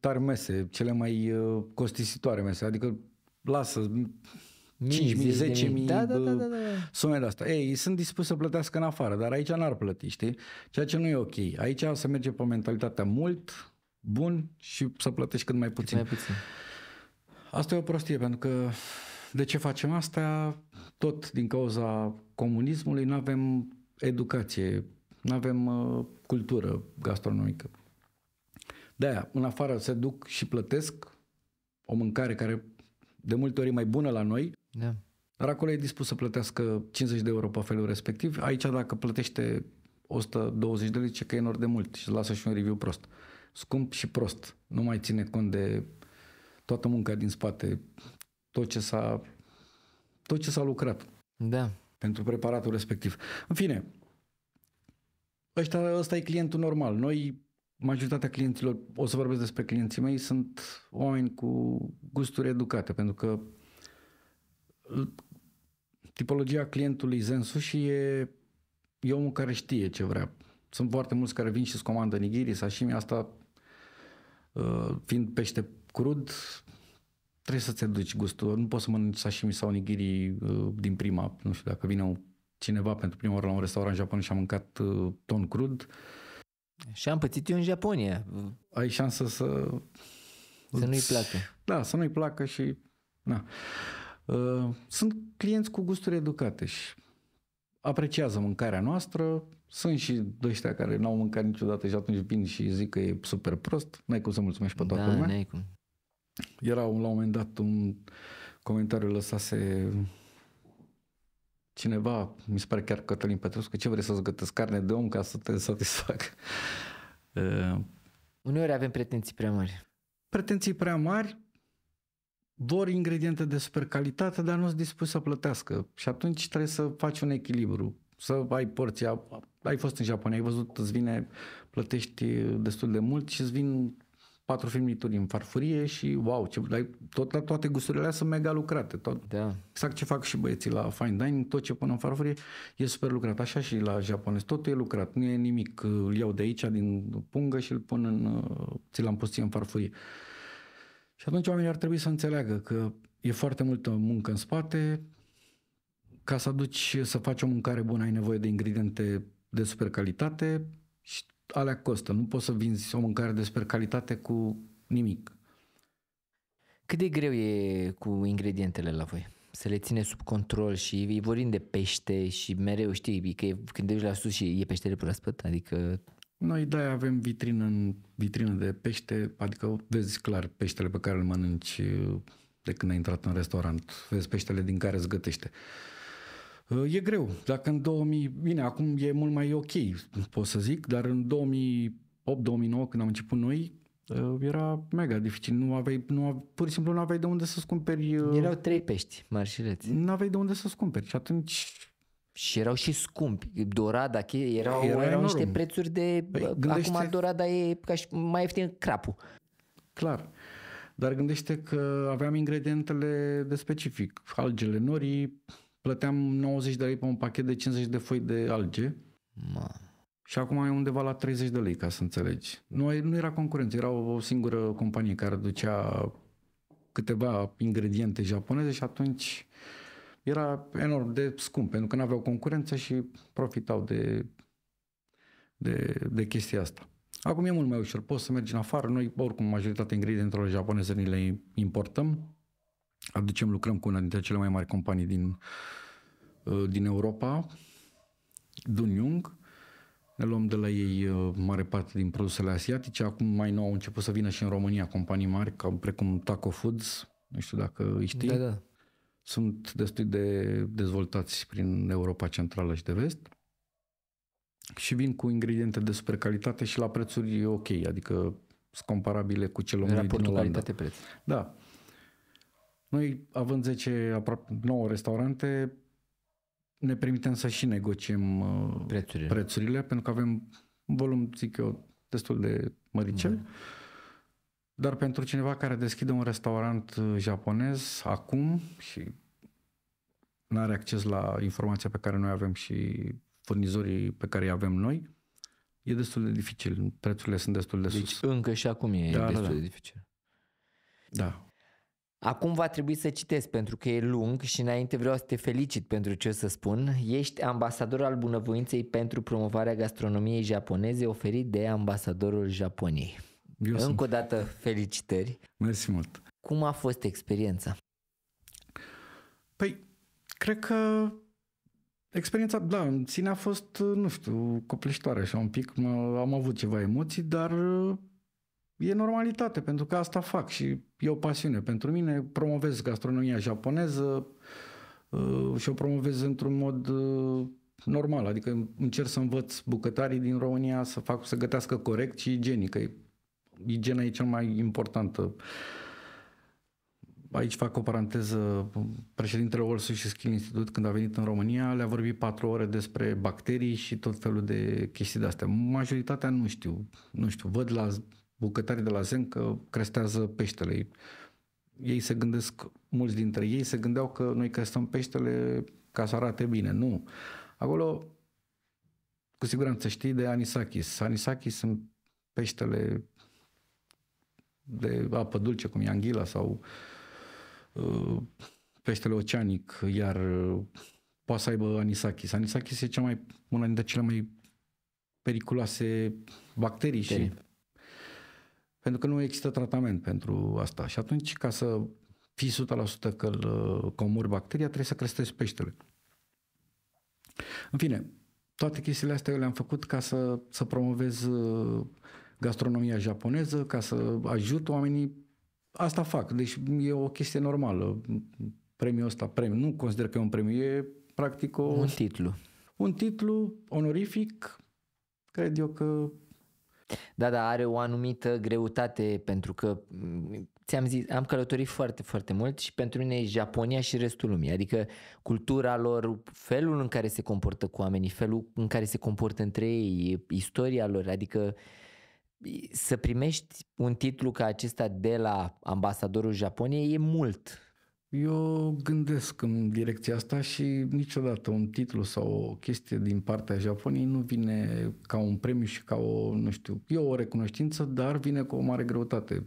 tari mese, cele mai costisitoare mese, adică lasă 5.000, 10.000 da, da, da, da, sume de asta. Ei, sunt dispuși să plătească în afară, dar aici n-ar plăti, știi? Ceea ce nu e ok. Aici se merge pe mentalitatea mult, bun și să plătești cât mai puțin. Cât mai puțin. Asta e o prostie, pentru că de ce facem asta? Tot din cauza comunismului nu avem educație, nu avem uh, cultură gastronomică. De-aia, în afară se duc și plătesc o mâncare care de multe ori e mai bună la noi, da. dar acolo e dispus să plătească 50 de euro pe felul respectiv. Aici dacă plătește 120 de lei, ce că e nor de mult și lasă și un review prost. Scump și prost. Nu mai ține cont de toată munca din spate, tot ce s-a, tot ce s-a lucrat. Da. Pentru preparatul respectiv. În fine, ăsta, ăsta e clientul normal. Noi majoritatea clienților, o să vorbesc despre clienții mei, sunt oameni cu gusturi educate, pentru că tipologia clientului Zensu și e, e omul care știe ce vrea. Sunt foarte mulți care vin și îți comandă nigiri, sashimi, asta uh, fiind pește crud, trebuie să-ți aduci gustul. Nu poți să mănânci sashimi sau nigiri uh, din prima, nu știu, dacă vine cineva pentru prima oară la un restaurant japonez și a mâncat uh, ton crud, uh, și am pățit eu în Japonia. Ai șansă să... Să nu-i placă. Da, să nu-i placă și... Da. Sunt clienți cu gusturi educate și apreciază mâncarea noastră, sunt și ăștia care n-au mâncat niciodată și atunci vin și zic că e super prost, n-ai cum să mulțumești pe toată da, lumea. N-ai cum. Era un, la un moment dat un comentariu lăsase cineva, mi se pare chiar Cătălin Petrescu, ce vrei să-ți gătesc carne de om ca să te satisfac? Uh, Uneori avem pretenții prea mari. Pretenții prea mari, vor ingrediente de super calitate, dar nu sunt dispus să plătească. Și atunci trebuie să faci un echilibru, să ai porția. Ai fost în Japonia, ai văzut, îți vine, plătești destul de mult și îți vin patru filmituri în farfurie și wow, ce, dar tot, la toate gusturile alea sunt mega lucrate. Tot, da. Exact ce fac și băieții la fine dining, tot ce pun în farfurie e super lucrat. Așa și la japonez, totul e lucrat, nu e nimic. Îl iau de aici, din pungă și îl pun în, ți l-am pus în farfurie. Și atunci oamenii ar trebui să înțeleagă că e foarte multă muncă în spate, ca să aduci, să faci o mâncare bună, ai nevoie de ingrediente de super calitate și alea costă. Nu poți să vinzi o mâncare despre calitate cu nimic. Cât de greu e cu ingredientele la voi? Să le ține sub control și îi vorim de pește și mereu știi că e, când ești duci la sus și e peștele proaspăt, adică... Noi da, avem vitrină, în, vitrină de pește, adică vezi clar peștele pe care îl mănânci de când ai intrat în restaurant, vezi peștele din care îți gătește. Uh, E greu. Dacă în 2000, bine, acum e mult mai ok, pot să zic, dar în 2008-2009, când am început noi, ă, era mega dificil. Nu aveai, nu aveai, pur și simplu nu aveai de unde să-ți cumperi... Ă, erau trei pești marșileți. Nu aveai de unde să-ți cumperi și atunci... Și erau și scumpi. Dorada, erau, era erau niște prețuri de... Păi, gândește... Acum Dorada e ca și mai ieftin crapul. Clar. Dar gândește că aveam ingredientele de specific. Algele, norii, plăteam 90 de lei pe un pachet de 50 de foi de alge. Ma. Și acum e undeva la 30 de lei, ca să înțelegi. Nu, nu era concurență, era o, o singură companie care ducea câteva ingrediente japoneze și atunci era enorm de scump, pentru că nu aveau concurență și profitau de, de, de chestia asta. Acum e mult mai ușor, poți să mergi în afară, noi oricum majoritatea ingredientelor japoneze ni le importăm, aducem, lucrăm cu una dintre cele mai mari companii din, uh, din Europa, Dunyung. ne luăm de la ei uh, mare parte din produsele asiatice, acum mai nou au început să vină și în România companii mari, ca, precum Taco Foods, nu știu dacă îi știi, da, da. sunt destul de dezvoltați prin Europa Centrală și de Vest și vin cu ingrediente de super calitate și la prețuri ok, adică sunt comparabile cu cele mai din Olanda. preț Da. Noi, având 10, aproape 9 restaurante, ne permitem să și negociem uh, prețurile, prețurile pentru că avem un volum, zic eu, destul de măricel. Mm. Dar pentru cineva care deschide un restaurant uh, japonez acum și nu are acces la informația pe care noi avem și furnizorii pe care îi avem noi, e destul de dificil. Prețurile sunt destul de deci sus. încă și acum e da, da destul da, da. de dificil. Da. Acum va trebui să citesc pentru că e lung și înainte vreau să te felicit pentru ce o să spun. Ești ambasador al bunăvoinței pentru promovarea gastronomiei japoneze oferit de ambasadorul Japoniei. Eu Încă sunt. o dată felicitări. Mersi mult. Cum a fost experiența? Păi, cred că experiența, da, în sine a fost, nu știu, copleștoare așa un pic. am avut ceva emoții, dar e normalitate, pentru că asta fac și e o pasiune pentru mine. Promovez gastronomia japoneză uh, și o promovez într-un mod uh, normal, adică încerc să învăț bucătarii din România să fac să gătească corect și igienică. igiena e cel mai importantă. Aici fac o paranteză, președintele Olsu și Skill Institute, când a venit în România, le-a vorbit patru ore despre bacterii și tot felul de chestii de-astea. Majoritatea nu știu, nu știu, văd la bucătarii de la Zen că crestează peștele. Ei se gândesc, mulți dintre ei se gândeau că noi crestăm peștele ca să arate bine. Nu. Acolo, cu siguranță știi de Anisakis. Anisakis sunt peștele de apă dulce, cum e anghila sau uh, peștele oceanic, iar uh, poate să aibă Anisakis. Anisakis e cea mai, una dintre cele mai periculoase bacterii Bacterii. și pentru că nu există tratament pentru asta. Și atunci, ca să fii 100% că îl uh, comori bacteria, trebuie să crestezi peștele. În fine, toate chestiile astea eu le-am făcut ca să, să promovez uh, gastronomia japoneză, ca să ajut oamenii. Asta fac, deci e o chestie normală. Premiul ăsta, premiu, nu consider că e un premiu, e practic o... Un titlu. Un titlu onorific, cred eu că da, da, are o anumită greutate pentru că mm, ți-am zis, am călătorit foarte, foarte mult și pentru mine e Japonia și restul lumii, adică cultura lor, felul în care se comportă cu oamenii, felul în care se comportă între ei, istoria lor, adică să primești un titlu ca acesta de la ambasadorul Japoniei e mult, eu gândesc în direcția asta și niciodată un titlu sau o chestie din partea Japoniei nu vine ca un premiu și ca o, nu știu, e o recunoștință, dar vine cu o mare greutate.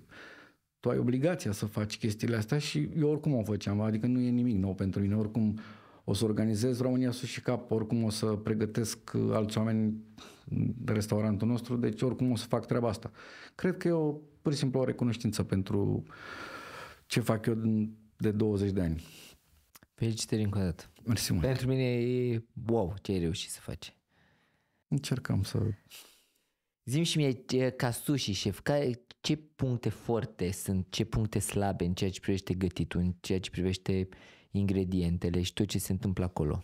Tu ai obligația să faci chestiile astea și eu oricum o făceam, adică nu e nimic nou pentru mine, oricum o să organizez România sus și cap, oricum o să pregătesc alți oameni restaurantul nostru, deci oricum o să fac treaba asta. Cred că e o, pur și simplu o recunoștință pentru ce fac eu de 20 de ani. Felicitări încă o dată. Mersi mult. Pentru mine e wow ce ai reușit să faci. Încercăm să... Zim și mie, ca sushi șef, care, ce puncte forte sunt, ce puncte slabe în ceea ce privește gătitul, în ceea ce privește ingredientele și tot ce se întâmplă acolo?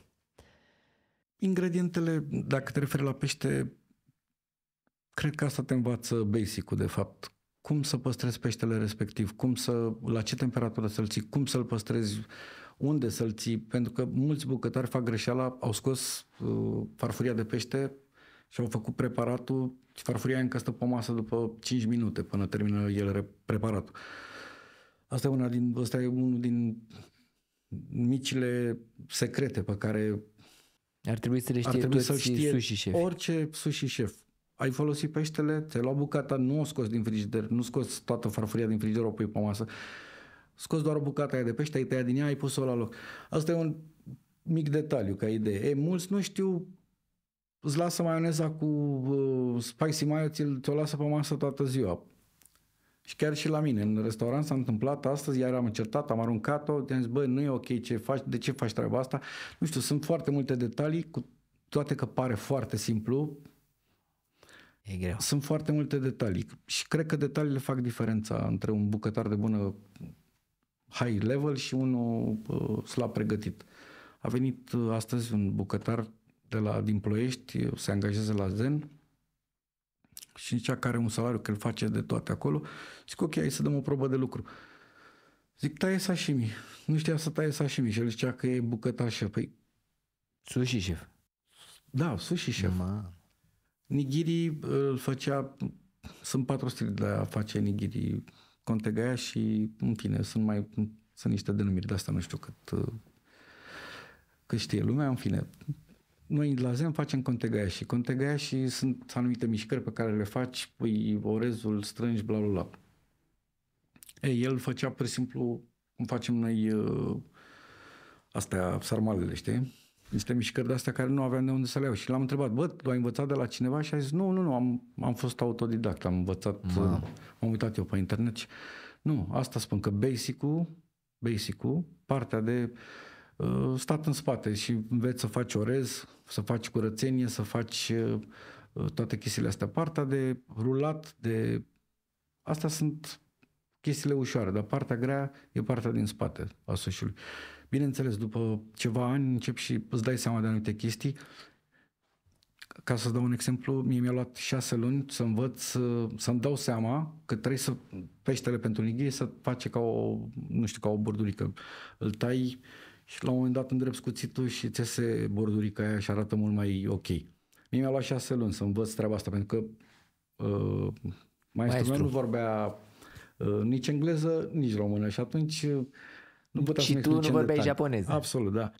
Ingredientele, dacă te referi la pește, cred că asta te învață basic de fapt, cum să păstrezi peștele respectiv, cum să, la ce temperatură să-l ții, cum să-l păstrezi, unde să-l ții, pentru că mulți bucătari fac greșeala, au scos uh, farfuria de pește și au făcut preparatul și farfuria încă stă pe masă după 5 minute până termină el preparatul. Asta e, una din, asta e unul din micile secrete pe care ar trebui să le știe, ar trebui să știe sushi șef. orice sushi șef ai folosit peștele, ți-ai luat bucata, nu o scoți din frigider, nu scoți toată farfuria din frigider, o pui pe masă. Scoți doar o bucată aia de pește, ai tăiat din ea, ai pus-o la loc. Asta e un mic detaliu ca idee. E, mulți nu știu îți lasă maioneza cu uh, spicy mayo, ți-l, o lasă pe masă toată ziua. Și chiar și la mine, în restaurant s-a întâmplat astăzi, iar am încertat, am aruncat-o, am zis, băi, nu e ok ce faci, de ce faci treaba asta? Nu știu, sunt foarte multe detalii, cu toate că pare foarte simplu, E greu. Sunt foarte multe detalii și cred că detaliile fac diferența între un bucătar de bună high level și unul uh, slab pregătit. A venit uh, astăzi un bucătar de la, din Ploiești, se angajează la Zen și cea care un salariu, că îl face de toate acolo. Zic, ok, hai să dăm o probă de lucru. Zic, taie sashimi. Nu știa să taie sashimi și el zicea că e bucătașă. Păi... Sushi șef. Da, sushi șef. Ma. Nigiri îl făcea, sunt patru stili de a face nigiri, contegaia și, în fine, sunt mai, sunt niște denumiri de asta, nu știu cât, uh, cât știe lumea, în fine. Noi la Zen facem contegaia și contegaia și sunt anumite mișcări pe care le faci, pui orezul, strângi, bla, bla, bla. Ei, el făcea, pur și simplu, cum facem noi uh, astea, sarmalele, știi? niște mișcări de astea care nu aveam de unde să le iau. Și l-am întrebat, bă, tu ai învățat de la cineva? Și a zis, nu, nu, nu, am, am fost autodidact, am învățat, wow. Uh, m-am uitat eu pe internet și... Nu, asta spun că basic-ul, basic-ul, partea de uh, stat în spate și înveți să faci orez, să faci curățenie, să faci uh, toate chestiile astea. Partea de rulat, de... Astea sunt chestiile ușoare, dar partea grea e partea din spate a sușului. Bineînțeles, după ceva ani încep și îți dai seama de anumite chestii. Ca să dau un exemplu, mie mi-a luat șase luni să învăț, să-mi dau seama că trebuie să peștele pentru lighie să face ca o, nu știu, ca o bordurică. Îl tai și la un moment dat îndrepți cuțitul și ți se bordurica aia și arată mult mai ok. Mie mi-a luat șase luni să învăț treaba asta, pentru că uh, maestru, meu nu vorbea uh, nici engleză, nici română și atunci nu puteam și tu nu vorbeai detalii. japoneză. Absolut, da.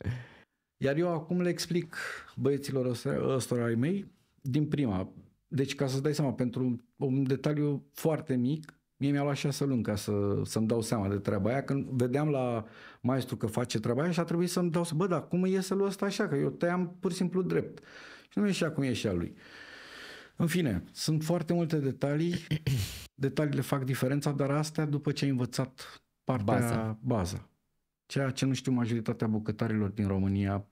Iar eu acum le explic băieților ăstora ai mei din prima. Deci, ca să-ți dai seama, pentru un detaliu foarte mic, mie mi-a luat șase luni ca să, să-mi dau seama de treaba aia. Când vedeam la maestru că face treaba aia și a trebuit să-mi dau să, bă, dar cum iese lui ăsta așa? Că eu tăiam pur și simplu drept. Și nu ieșea cum ieșea lui. În fine, sunt foarte multe detalii. Detaliile fac diferența, dar astea după ce ai învățat partea, baza. baza ceea ce nu știu majoritatea bucătarilor din România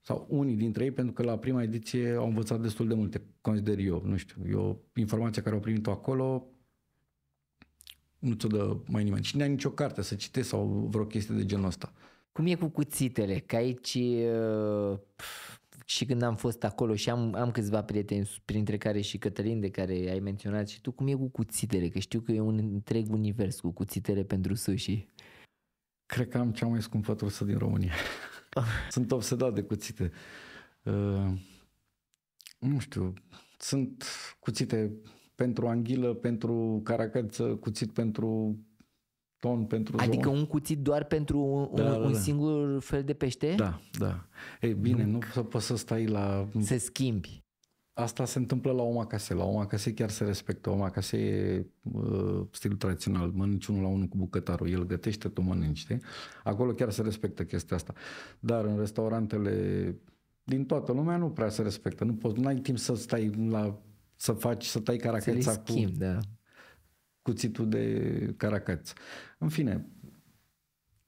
sau unii dintre ei, pentru că la prima ediție au învățat destul de multe, consider eu, nu știu, eu, informația care au primit-o acolo nu ți-o dă mai nimeni. Și n-ai nicio carte să citești sau vreo chestie de genul ăsta. Cum e cu cuțitele? Că aici și când am fost acolo și am, am câțiva prieteni, printre care și Cătălin, de care ai menționat și tu, cum e cu cuțitele? Că știu că e un întreg univers cu cuțitele pentru sushi. Cred că am cea mai scumpă trusă din România. sunt obsedat de cuțite. Uh, nu știu, sunt cuțite pentru anghilă, pentru caracăță, cuțit pentru ton, pentru Adică zon. un cuțit doar pentru un, da, un, da, un da. singur fel de pește? Da, da. Ei bine, nu, nu poți să stai la... Să schimbi asta se întâmplă la omakase. La omakase chiar se respectă. Omakase e uh, stil tradițional. Mănânci unul la unul cu bucătarul. El gătește, tu mănânci. Știi? Acolo chiar se respectă chestia asta. Dar în restaurantele din toată lumea nu prea se respectă. Nu poți, ai timp să stai la să faci, să tai caracața cu schimb, da. cuțitul de caracaț. În fine,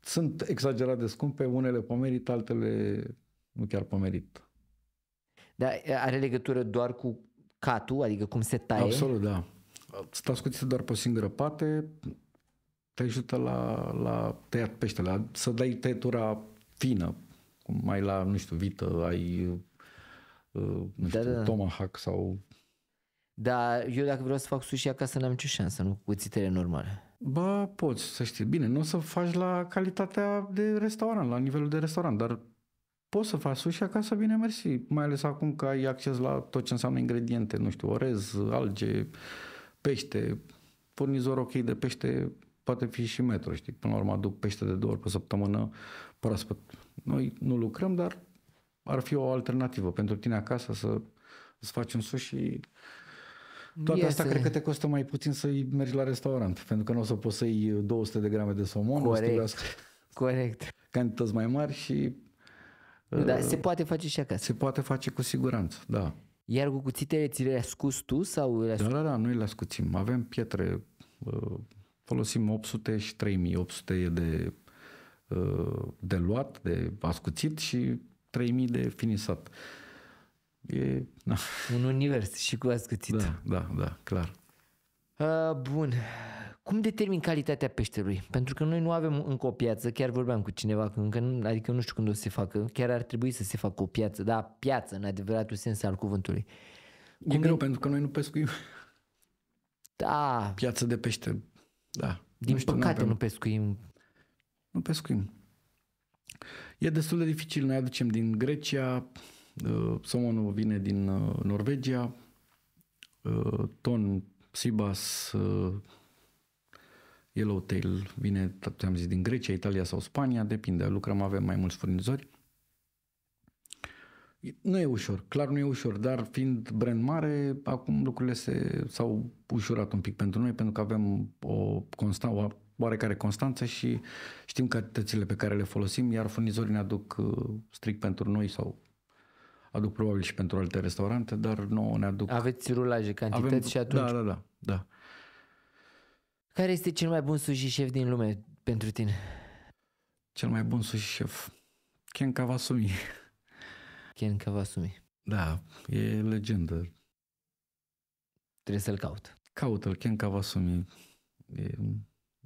sunt exagerat de scumpe, unele pomerit, altele nu chiar pomerit. Dar are legătură doar cu catul, adică cum se taie? Absolut, da. Stați cuțitul doar pe o singură parte, te ajută la, la tăiat pește, la, să dai tăietura fină, cum mai la, nu știu, vită, ai, uh, nu da, știu, da, da. tomahawk sau... Da, eu dacă vreau să fac sushi acasă n-am nicio șansă, nu cu cuțitele normale. Ba, poți să știi. Bine, nu o să faci la calitatea de restaurant, la nivelul de restaurant, dar poți să faci sushi acasă, bine mersi, mai ales acum că ai acces la tot ce înseamnă ingrediente, nu știu, orez, alge, pește, furnizor ok de pește poate fi și metru, știi, până la urmă aduc pește de două ori pe săptămână proaspăt. Noi nu lucrăm, dar ar fi o alternativă pentru tine acasă să îți faci un sushi toate astea asta cred că te costă mai puțin să-i mergi la restaurant, pentru că nu o să poți să iei 200 de grame de somon, Corect. Corect. cantități mai mari și da, ă, se poate face și acasă. Se poate face cu siguranță, da. Iar cu cuțitele ți le ascuns tu sau le Da, da, da, noi le ascuțim. Avem pietre, ă, folosim 800 și 3800 e de, ă, de luat, de ascuțit și 3000 de finisat. E, na. Un univers și cu ascuțit. Da, da, da, clar. Uh, bun. Cum determin calitatea peștelui? Pentru că noi nu avem încă o piață, chiar vorbeam cu cineva că încă, nu, adică nu știu când o să se facă, chiar ar trebui să se facă o piață, da, piață în adevăratul sens al cuvântului. E Cum greu, e... pentru că noi nu pescuim. Da. Piață de pește, da. Din nu știu, păcate nu, avem. nu pescuim. Nu pescuim. E destul de dificil, noi aducem din Grecia, uh, somonul vine din uh, Norvegia, uh, ton Sibas, Yellowtail vine, am zis, din Grecia, Italia sau Spania, depinde, lucrăm, avem mai mulți furnizori. Nu e ușor, clar nu e ușor, dar fiind brand mare, acum lucrurile se, s-au ușurat un pic pentru noi, pentru că avem o, consta, o oarecare constanță și știm cantitățile pe care le folosim, iar furnizorii ne aduc strict pentru noi sau aduc probabil și pentru alte restaurante, dar nu ne aduc... Aveți rulaje, cantități Avem... și atunci... Da, da, da, da. Care este cel mai bun sushi șef din lume pentru tine? Cel mai bun sushi șef? Ken Kawasumi. Ken Kawasumi. Da, e legendă. Trebuie să-l caut. Caută-l, Ken Kawasumi. E,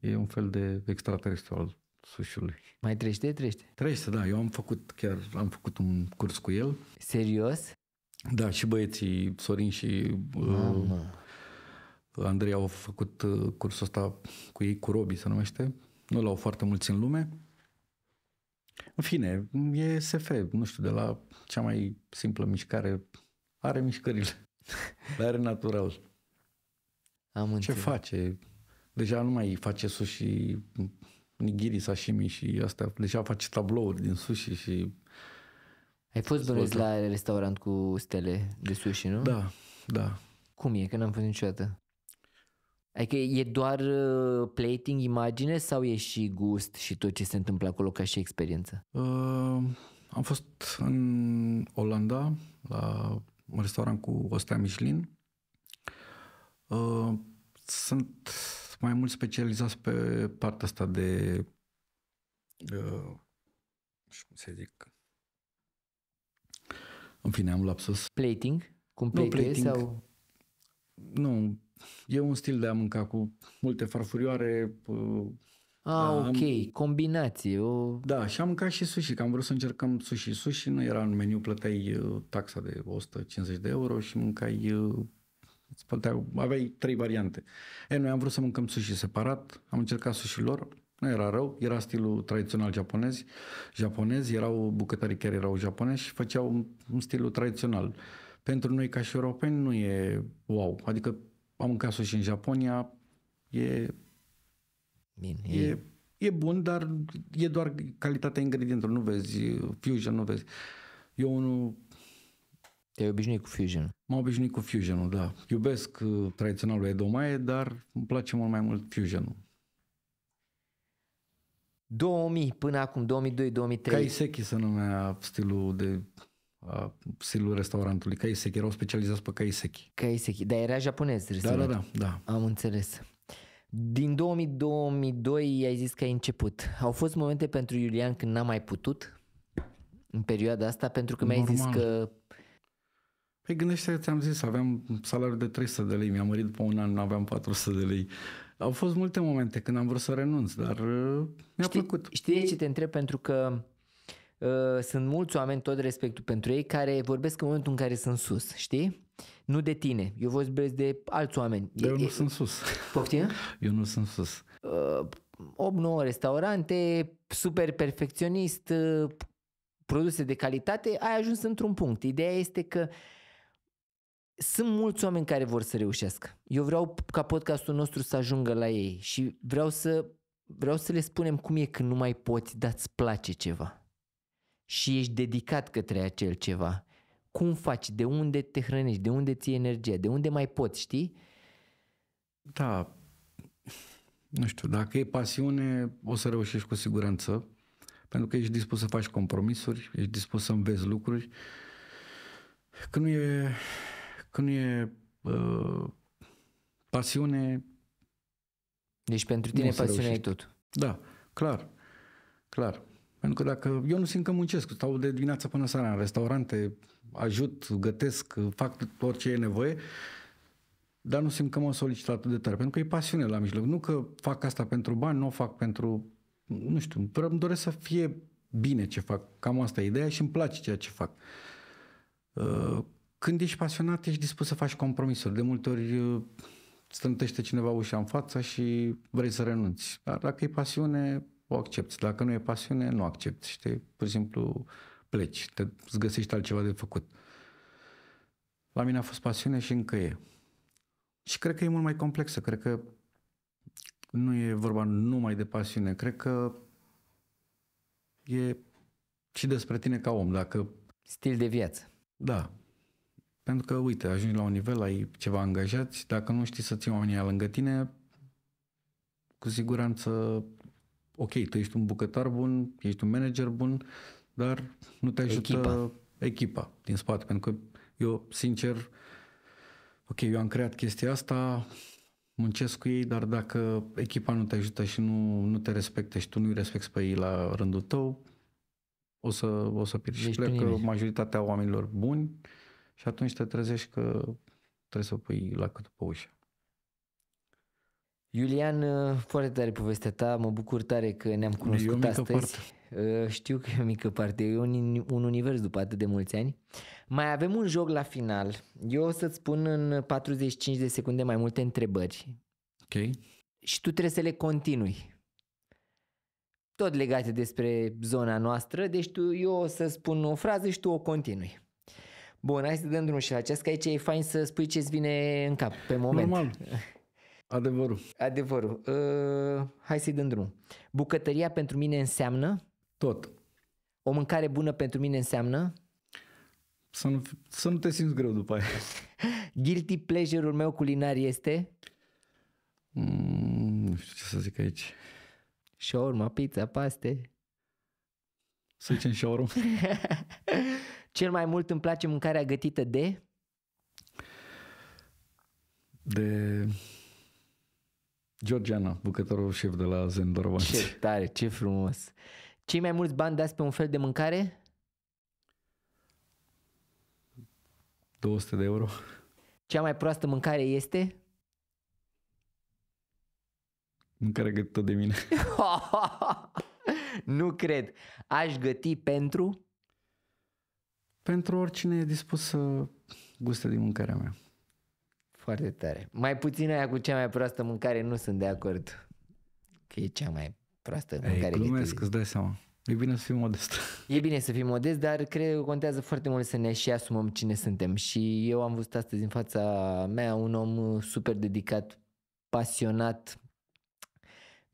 e un fel de extraterestru al sușului. Mai trește, trește. Trește, da. Eu am făcut, chiar am făcut un curs cu el. Serios? Da, și băieții Sorin și uh, Andrei au făcut uh, cursul ăsta cu ei, cu Robi se numește. Nu l-au foarte mulți în lume. În fine, e SF, nu știu, de la cea mai simplă mișcare. Are mișcările, dar are natural. Am înțeles. Ce face? Deja nu mai face sus și nigiri, sashimi și astea. Deja face tablouri din sushi și... Ai fost doresc la restaurant cu stele de sushi, nu? Da, da. Cum e? Că n-am fost niciodată. Adică e doar uh, plating, imagine sau e și gust și tot ce se întâmplă acolo ca și experiență? Uh, am fost în Olanda la un restaurant cu o stea Michelin. Uh, sunt sunt mai mult specializați pe partea asta de uh, cum să zic în fine, am lapsus. Plating? Cum nu, plating, sau? Nu, e un stil de a mânca cu multe farfurioare. Uh, a, ah, am... ok, combinație O... Da, și am mâncat și sushi, că am vrut să încercăm sushi. Sushi nu era în meniu, plăteai uh, taxa de 150 de euro și mâncai uh, Îți plăteau, da, aveai trei variante. E, noi am vrut să mâncăm sushi separat, am încercat sushi lor, nu era rău, era stilul tradițional japonez. Japonezi erau bucătării care erau japonezi și făceau un stilul tradițional. Pentru noi ca și europeni nu e wow. Adică am mâncat sushi în Japonia, e Bine, e, e, e bun, dar e doar calitatea ingredientelor, nu vezi fusion, nu vezi. Eu unul te-ai obișnuit cu Fusion? M-am obișnuit cu fusion da. Iubesc uh, tradiționalul Edomae, dar îmi place mult mai mult Fusion-ul. 2000 până acum, 2002-2003. Kaiseki se numea stilul de uh, stilul restaurantului. Kaiseki, erau specializați pe Kaiseki. Kaiseki, dar era japonez Da, da, da, da. Am înțeles. Din 2002 ai zis că ai început. Au fost momente pentru Iulian când n-a mai putut în perioada asta pentru că mi-ai zis că Păi gândește, ți-am zis, aveam salariul de 300 de lei, mi-am mărit după un an, aveam 400 de lei. Au fost multe momente când am vrut să renunț, dar uh, mi-a știi, plăcut. Știi ce te întreb? Pentru că uh, sunt mulți oameni, tot respectul pentru ei, care vorbesc în momentul în care sunt sus, știi? Nu de tine, eu vorbesc de alți oameni. Eu e, nu e, sunt sus. Poftim? Eu nu sunt sus. Uh, 8-9 restaurante, super perfecționist, uh, produse de calitate, ai ajuns într-un punct. Ideea este că uh, sunt mulți oameni care vor să reușească. Eu vreau ca podcastul nostru să ajungă la ei și vreau să, vreau să le spunem cum e când nu mai poți, dar îți place ceva. Și ești dedicat către acel ceva. Cum faci, de unde te hrănești, de unde ți energia, de unde mai poți, știi? Da, nu știu, dacă e pasiune, o să reușești cu siguranță, pentru că ești dispus să faci compromisuri, ești dispus să înveți lucruri. Când nu e când e uh, pasiune... Deci pentru tine pasiunea e tot. Da, clar, clar. Pentru că dacă eu nu simt că muncesc, stau de dimineața până seara în restaurante, ajut, gătesc, fac tot ce e nevoie, dar nu simt că mă solicită atât de tare, pentru că e pasiune la mijloc. Nu că fac asta pentru bani, nu o fac pentru, nu știu, îmi doresc să fie bine ce fac, cam asta e ideea și îmi place ceea ce fac. Uh, când ești pasionat, ești dispus să faci compromisuri. De multe ori uh, strântește cineva ușa în fața și vrei să renunți. Dar dacă e pasiune, o accepti. Dacă nu e pasiune, nu accepti. Știi? Pur și simplu pleci, te, găsești altceva de făcut. La mine a fost pasiune și încă e. Și cred că e mult mai complexă. Cred că nu e vorba numai de pasiune. Cred că e și despre tine ca om. Dacă... Stil de viață. Da, pentru că, uite, ajungi la un nivel, ai ceva angajat și dacă nu știi să ții oamenii lângă tine, cu siguranță, ok, tu ești un bucătar bun, ești un manager bun, dar nu te ajută echipa, echipa din spate. Pentru că eu, sincer, ok, eu am creat chestia asta, muncesc cu ei, dar dacă echipa nu te ajută și nu, nu te respectă și tu nu-i respecti pe ei la rândul tău, o să, o să pierzi. Și cred că majoritatea oamenilor buni uh, și atunci te trezești că trebuie să o pui la cât pe ușă. Iulian, uh, foarte tare povestea ta, mă bucur tare că ne-am cunoscut astăzi. Parte. Uh, știu că e o mică parte, e un, un univers după atât de mulți ani. Mai avem un joc la final. Eu o să-ți spun în 45 de secunde mai multe întrebări. Ok. Și tu trebuie să le continui. Tot legate despre zona noastră, deci tu, eu o să spun o frază și tu o continui. Bun, hai să dăm drumul și la acest, că aici e fain să spui ce-ți vine în cap pe moment. Normal. Adevărul. Adevărul. Uh, hai să-i dăm drumul. Bucătăria pentru mine înseamnă? Tot. O mâncare bună pentru mine înseamnă? Să nu, să nu te simți greu după aia. Guilty pleasure-ul meu culinar este? Mm, nu știu ce să zic aici. urma, pizza, paste. Să zicem și Cel mai mult îmi place mâncarea gătită de? De Georgiana, bucătarul șef de la Zendorobanți. Ce tare, ce frumos. Cei mai mulți bani dați pe un fel de mâncare? 200 de euro. Cea mai proastă mâncare este? Mâncare gătită de mine. nu cred. Aș găti pentru? pentru oricine e dispus să guste din mâncarea mea. Foarte tare. Mai puțin aia cu cea mai proastă mâncare nu sunt de acord. Că e cea mai proastă Ei, mâncare. Glumesc, îți dai seama. E bine să fim modest. E bine să fim modest, dar cred că contează foarte mult să ne și asumăm cine suntem. Și eu am văzut astăzi în fața mea un om super dedicat, pasionat,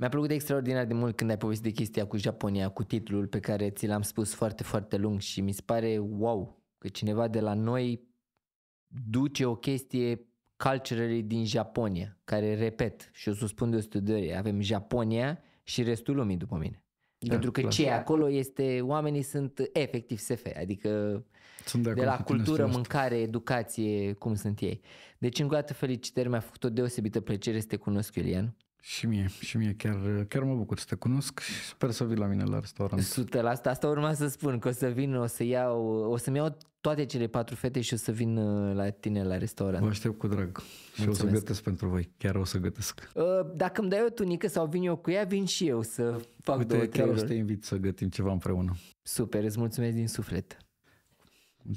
mi-a plăcut extraordinar de mult când ai povestit de chestia cu Japonia, cu titlul pe care ți l-am spus foarte, foarte lung și mi se pare wow că cineva de la noi duce o chestie culturally din Japonia, care, repet, și o spun de o studiere, avem Japonia și restul lumii după mine. Da, Pentru că ce acolo este, oamenii sunt efectiv SF, adică sunt de, de la cultură, mâncare, educație, cum sunt ei. Deci încă o dată felicitări, mi-a făcut o deosebită plăcere să te cunosc, Iulian. Și mie, și mie chiar, chiar mă bucur să te cunosc și sper să vii la mine la restaurant. 100%, la asta, asta urma să spun, că o să vin, o să iau, o să-mi iau toate cele patru fete și o să vin uh, la tine la restaurant. Vă aștept cu drag Mulțumesc. și o să gătesc pentru voi, chiar o să gătesc. Uh, dacă îmi dai o tunică sau vin eu cu ea, vin și eu să fac Uite, două, chiar o să te invit să gătim ceva împreună. Super, îți mulțumesc din suflet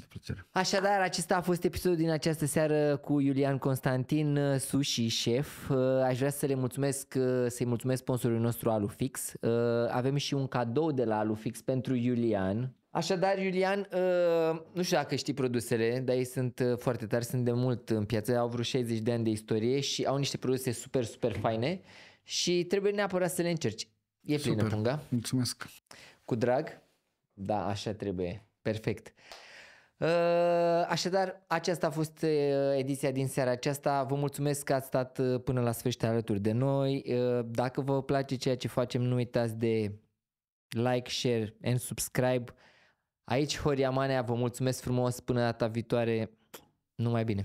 plăcere. Așadar, acesta a fost episodul din această seară cu Iulian Constantin, uh, sushi chef. Uh, aș vrea să le mulțumesc, uh, să-i mulțumesc sponsorului nostru Alufix. Avem și un cadou de la Alufix pentru Iulian. Așadar, Iulian, nu știu dacă știi produsele, dar ei sunt foarte tari, sunt de mult în piață, au vreo 60 de ani de istorie și au niște produse super, super faine și trebuie neapărat să le încerci. E plină punga. Mulțumesc. Cu drag. Da, așa trebuie. Perfect. Uh, așadar, aceasta a fost uh, ediția din seara aceasta. Vă mulțumesc că ați stat uh, până la sfârșit alături de noi. Dacă vă place ceea ce facem, nu uitați de like, share and subscribe. Aici Horia Manea, vă mulțumesc frumos, până data viitoare, numai bine!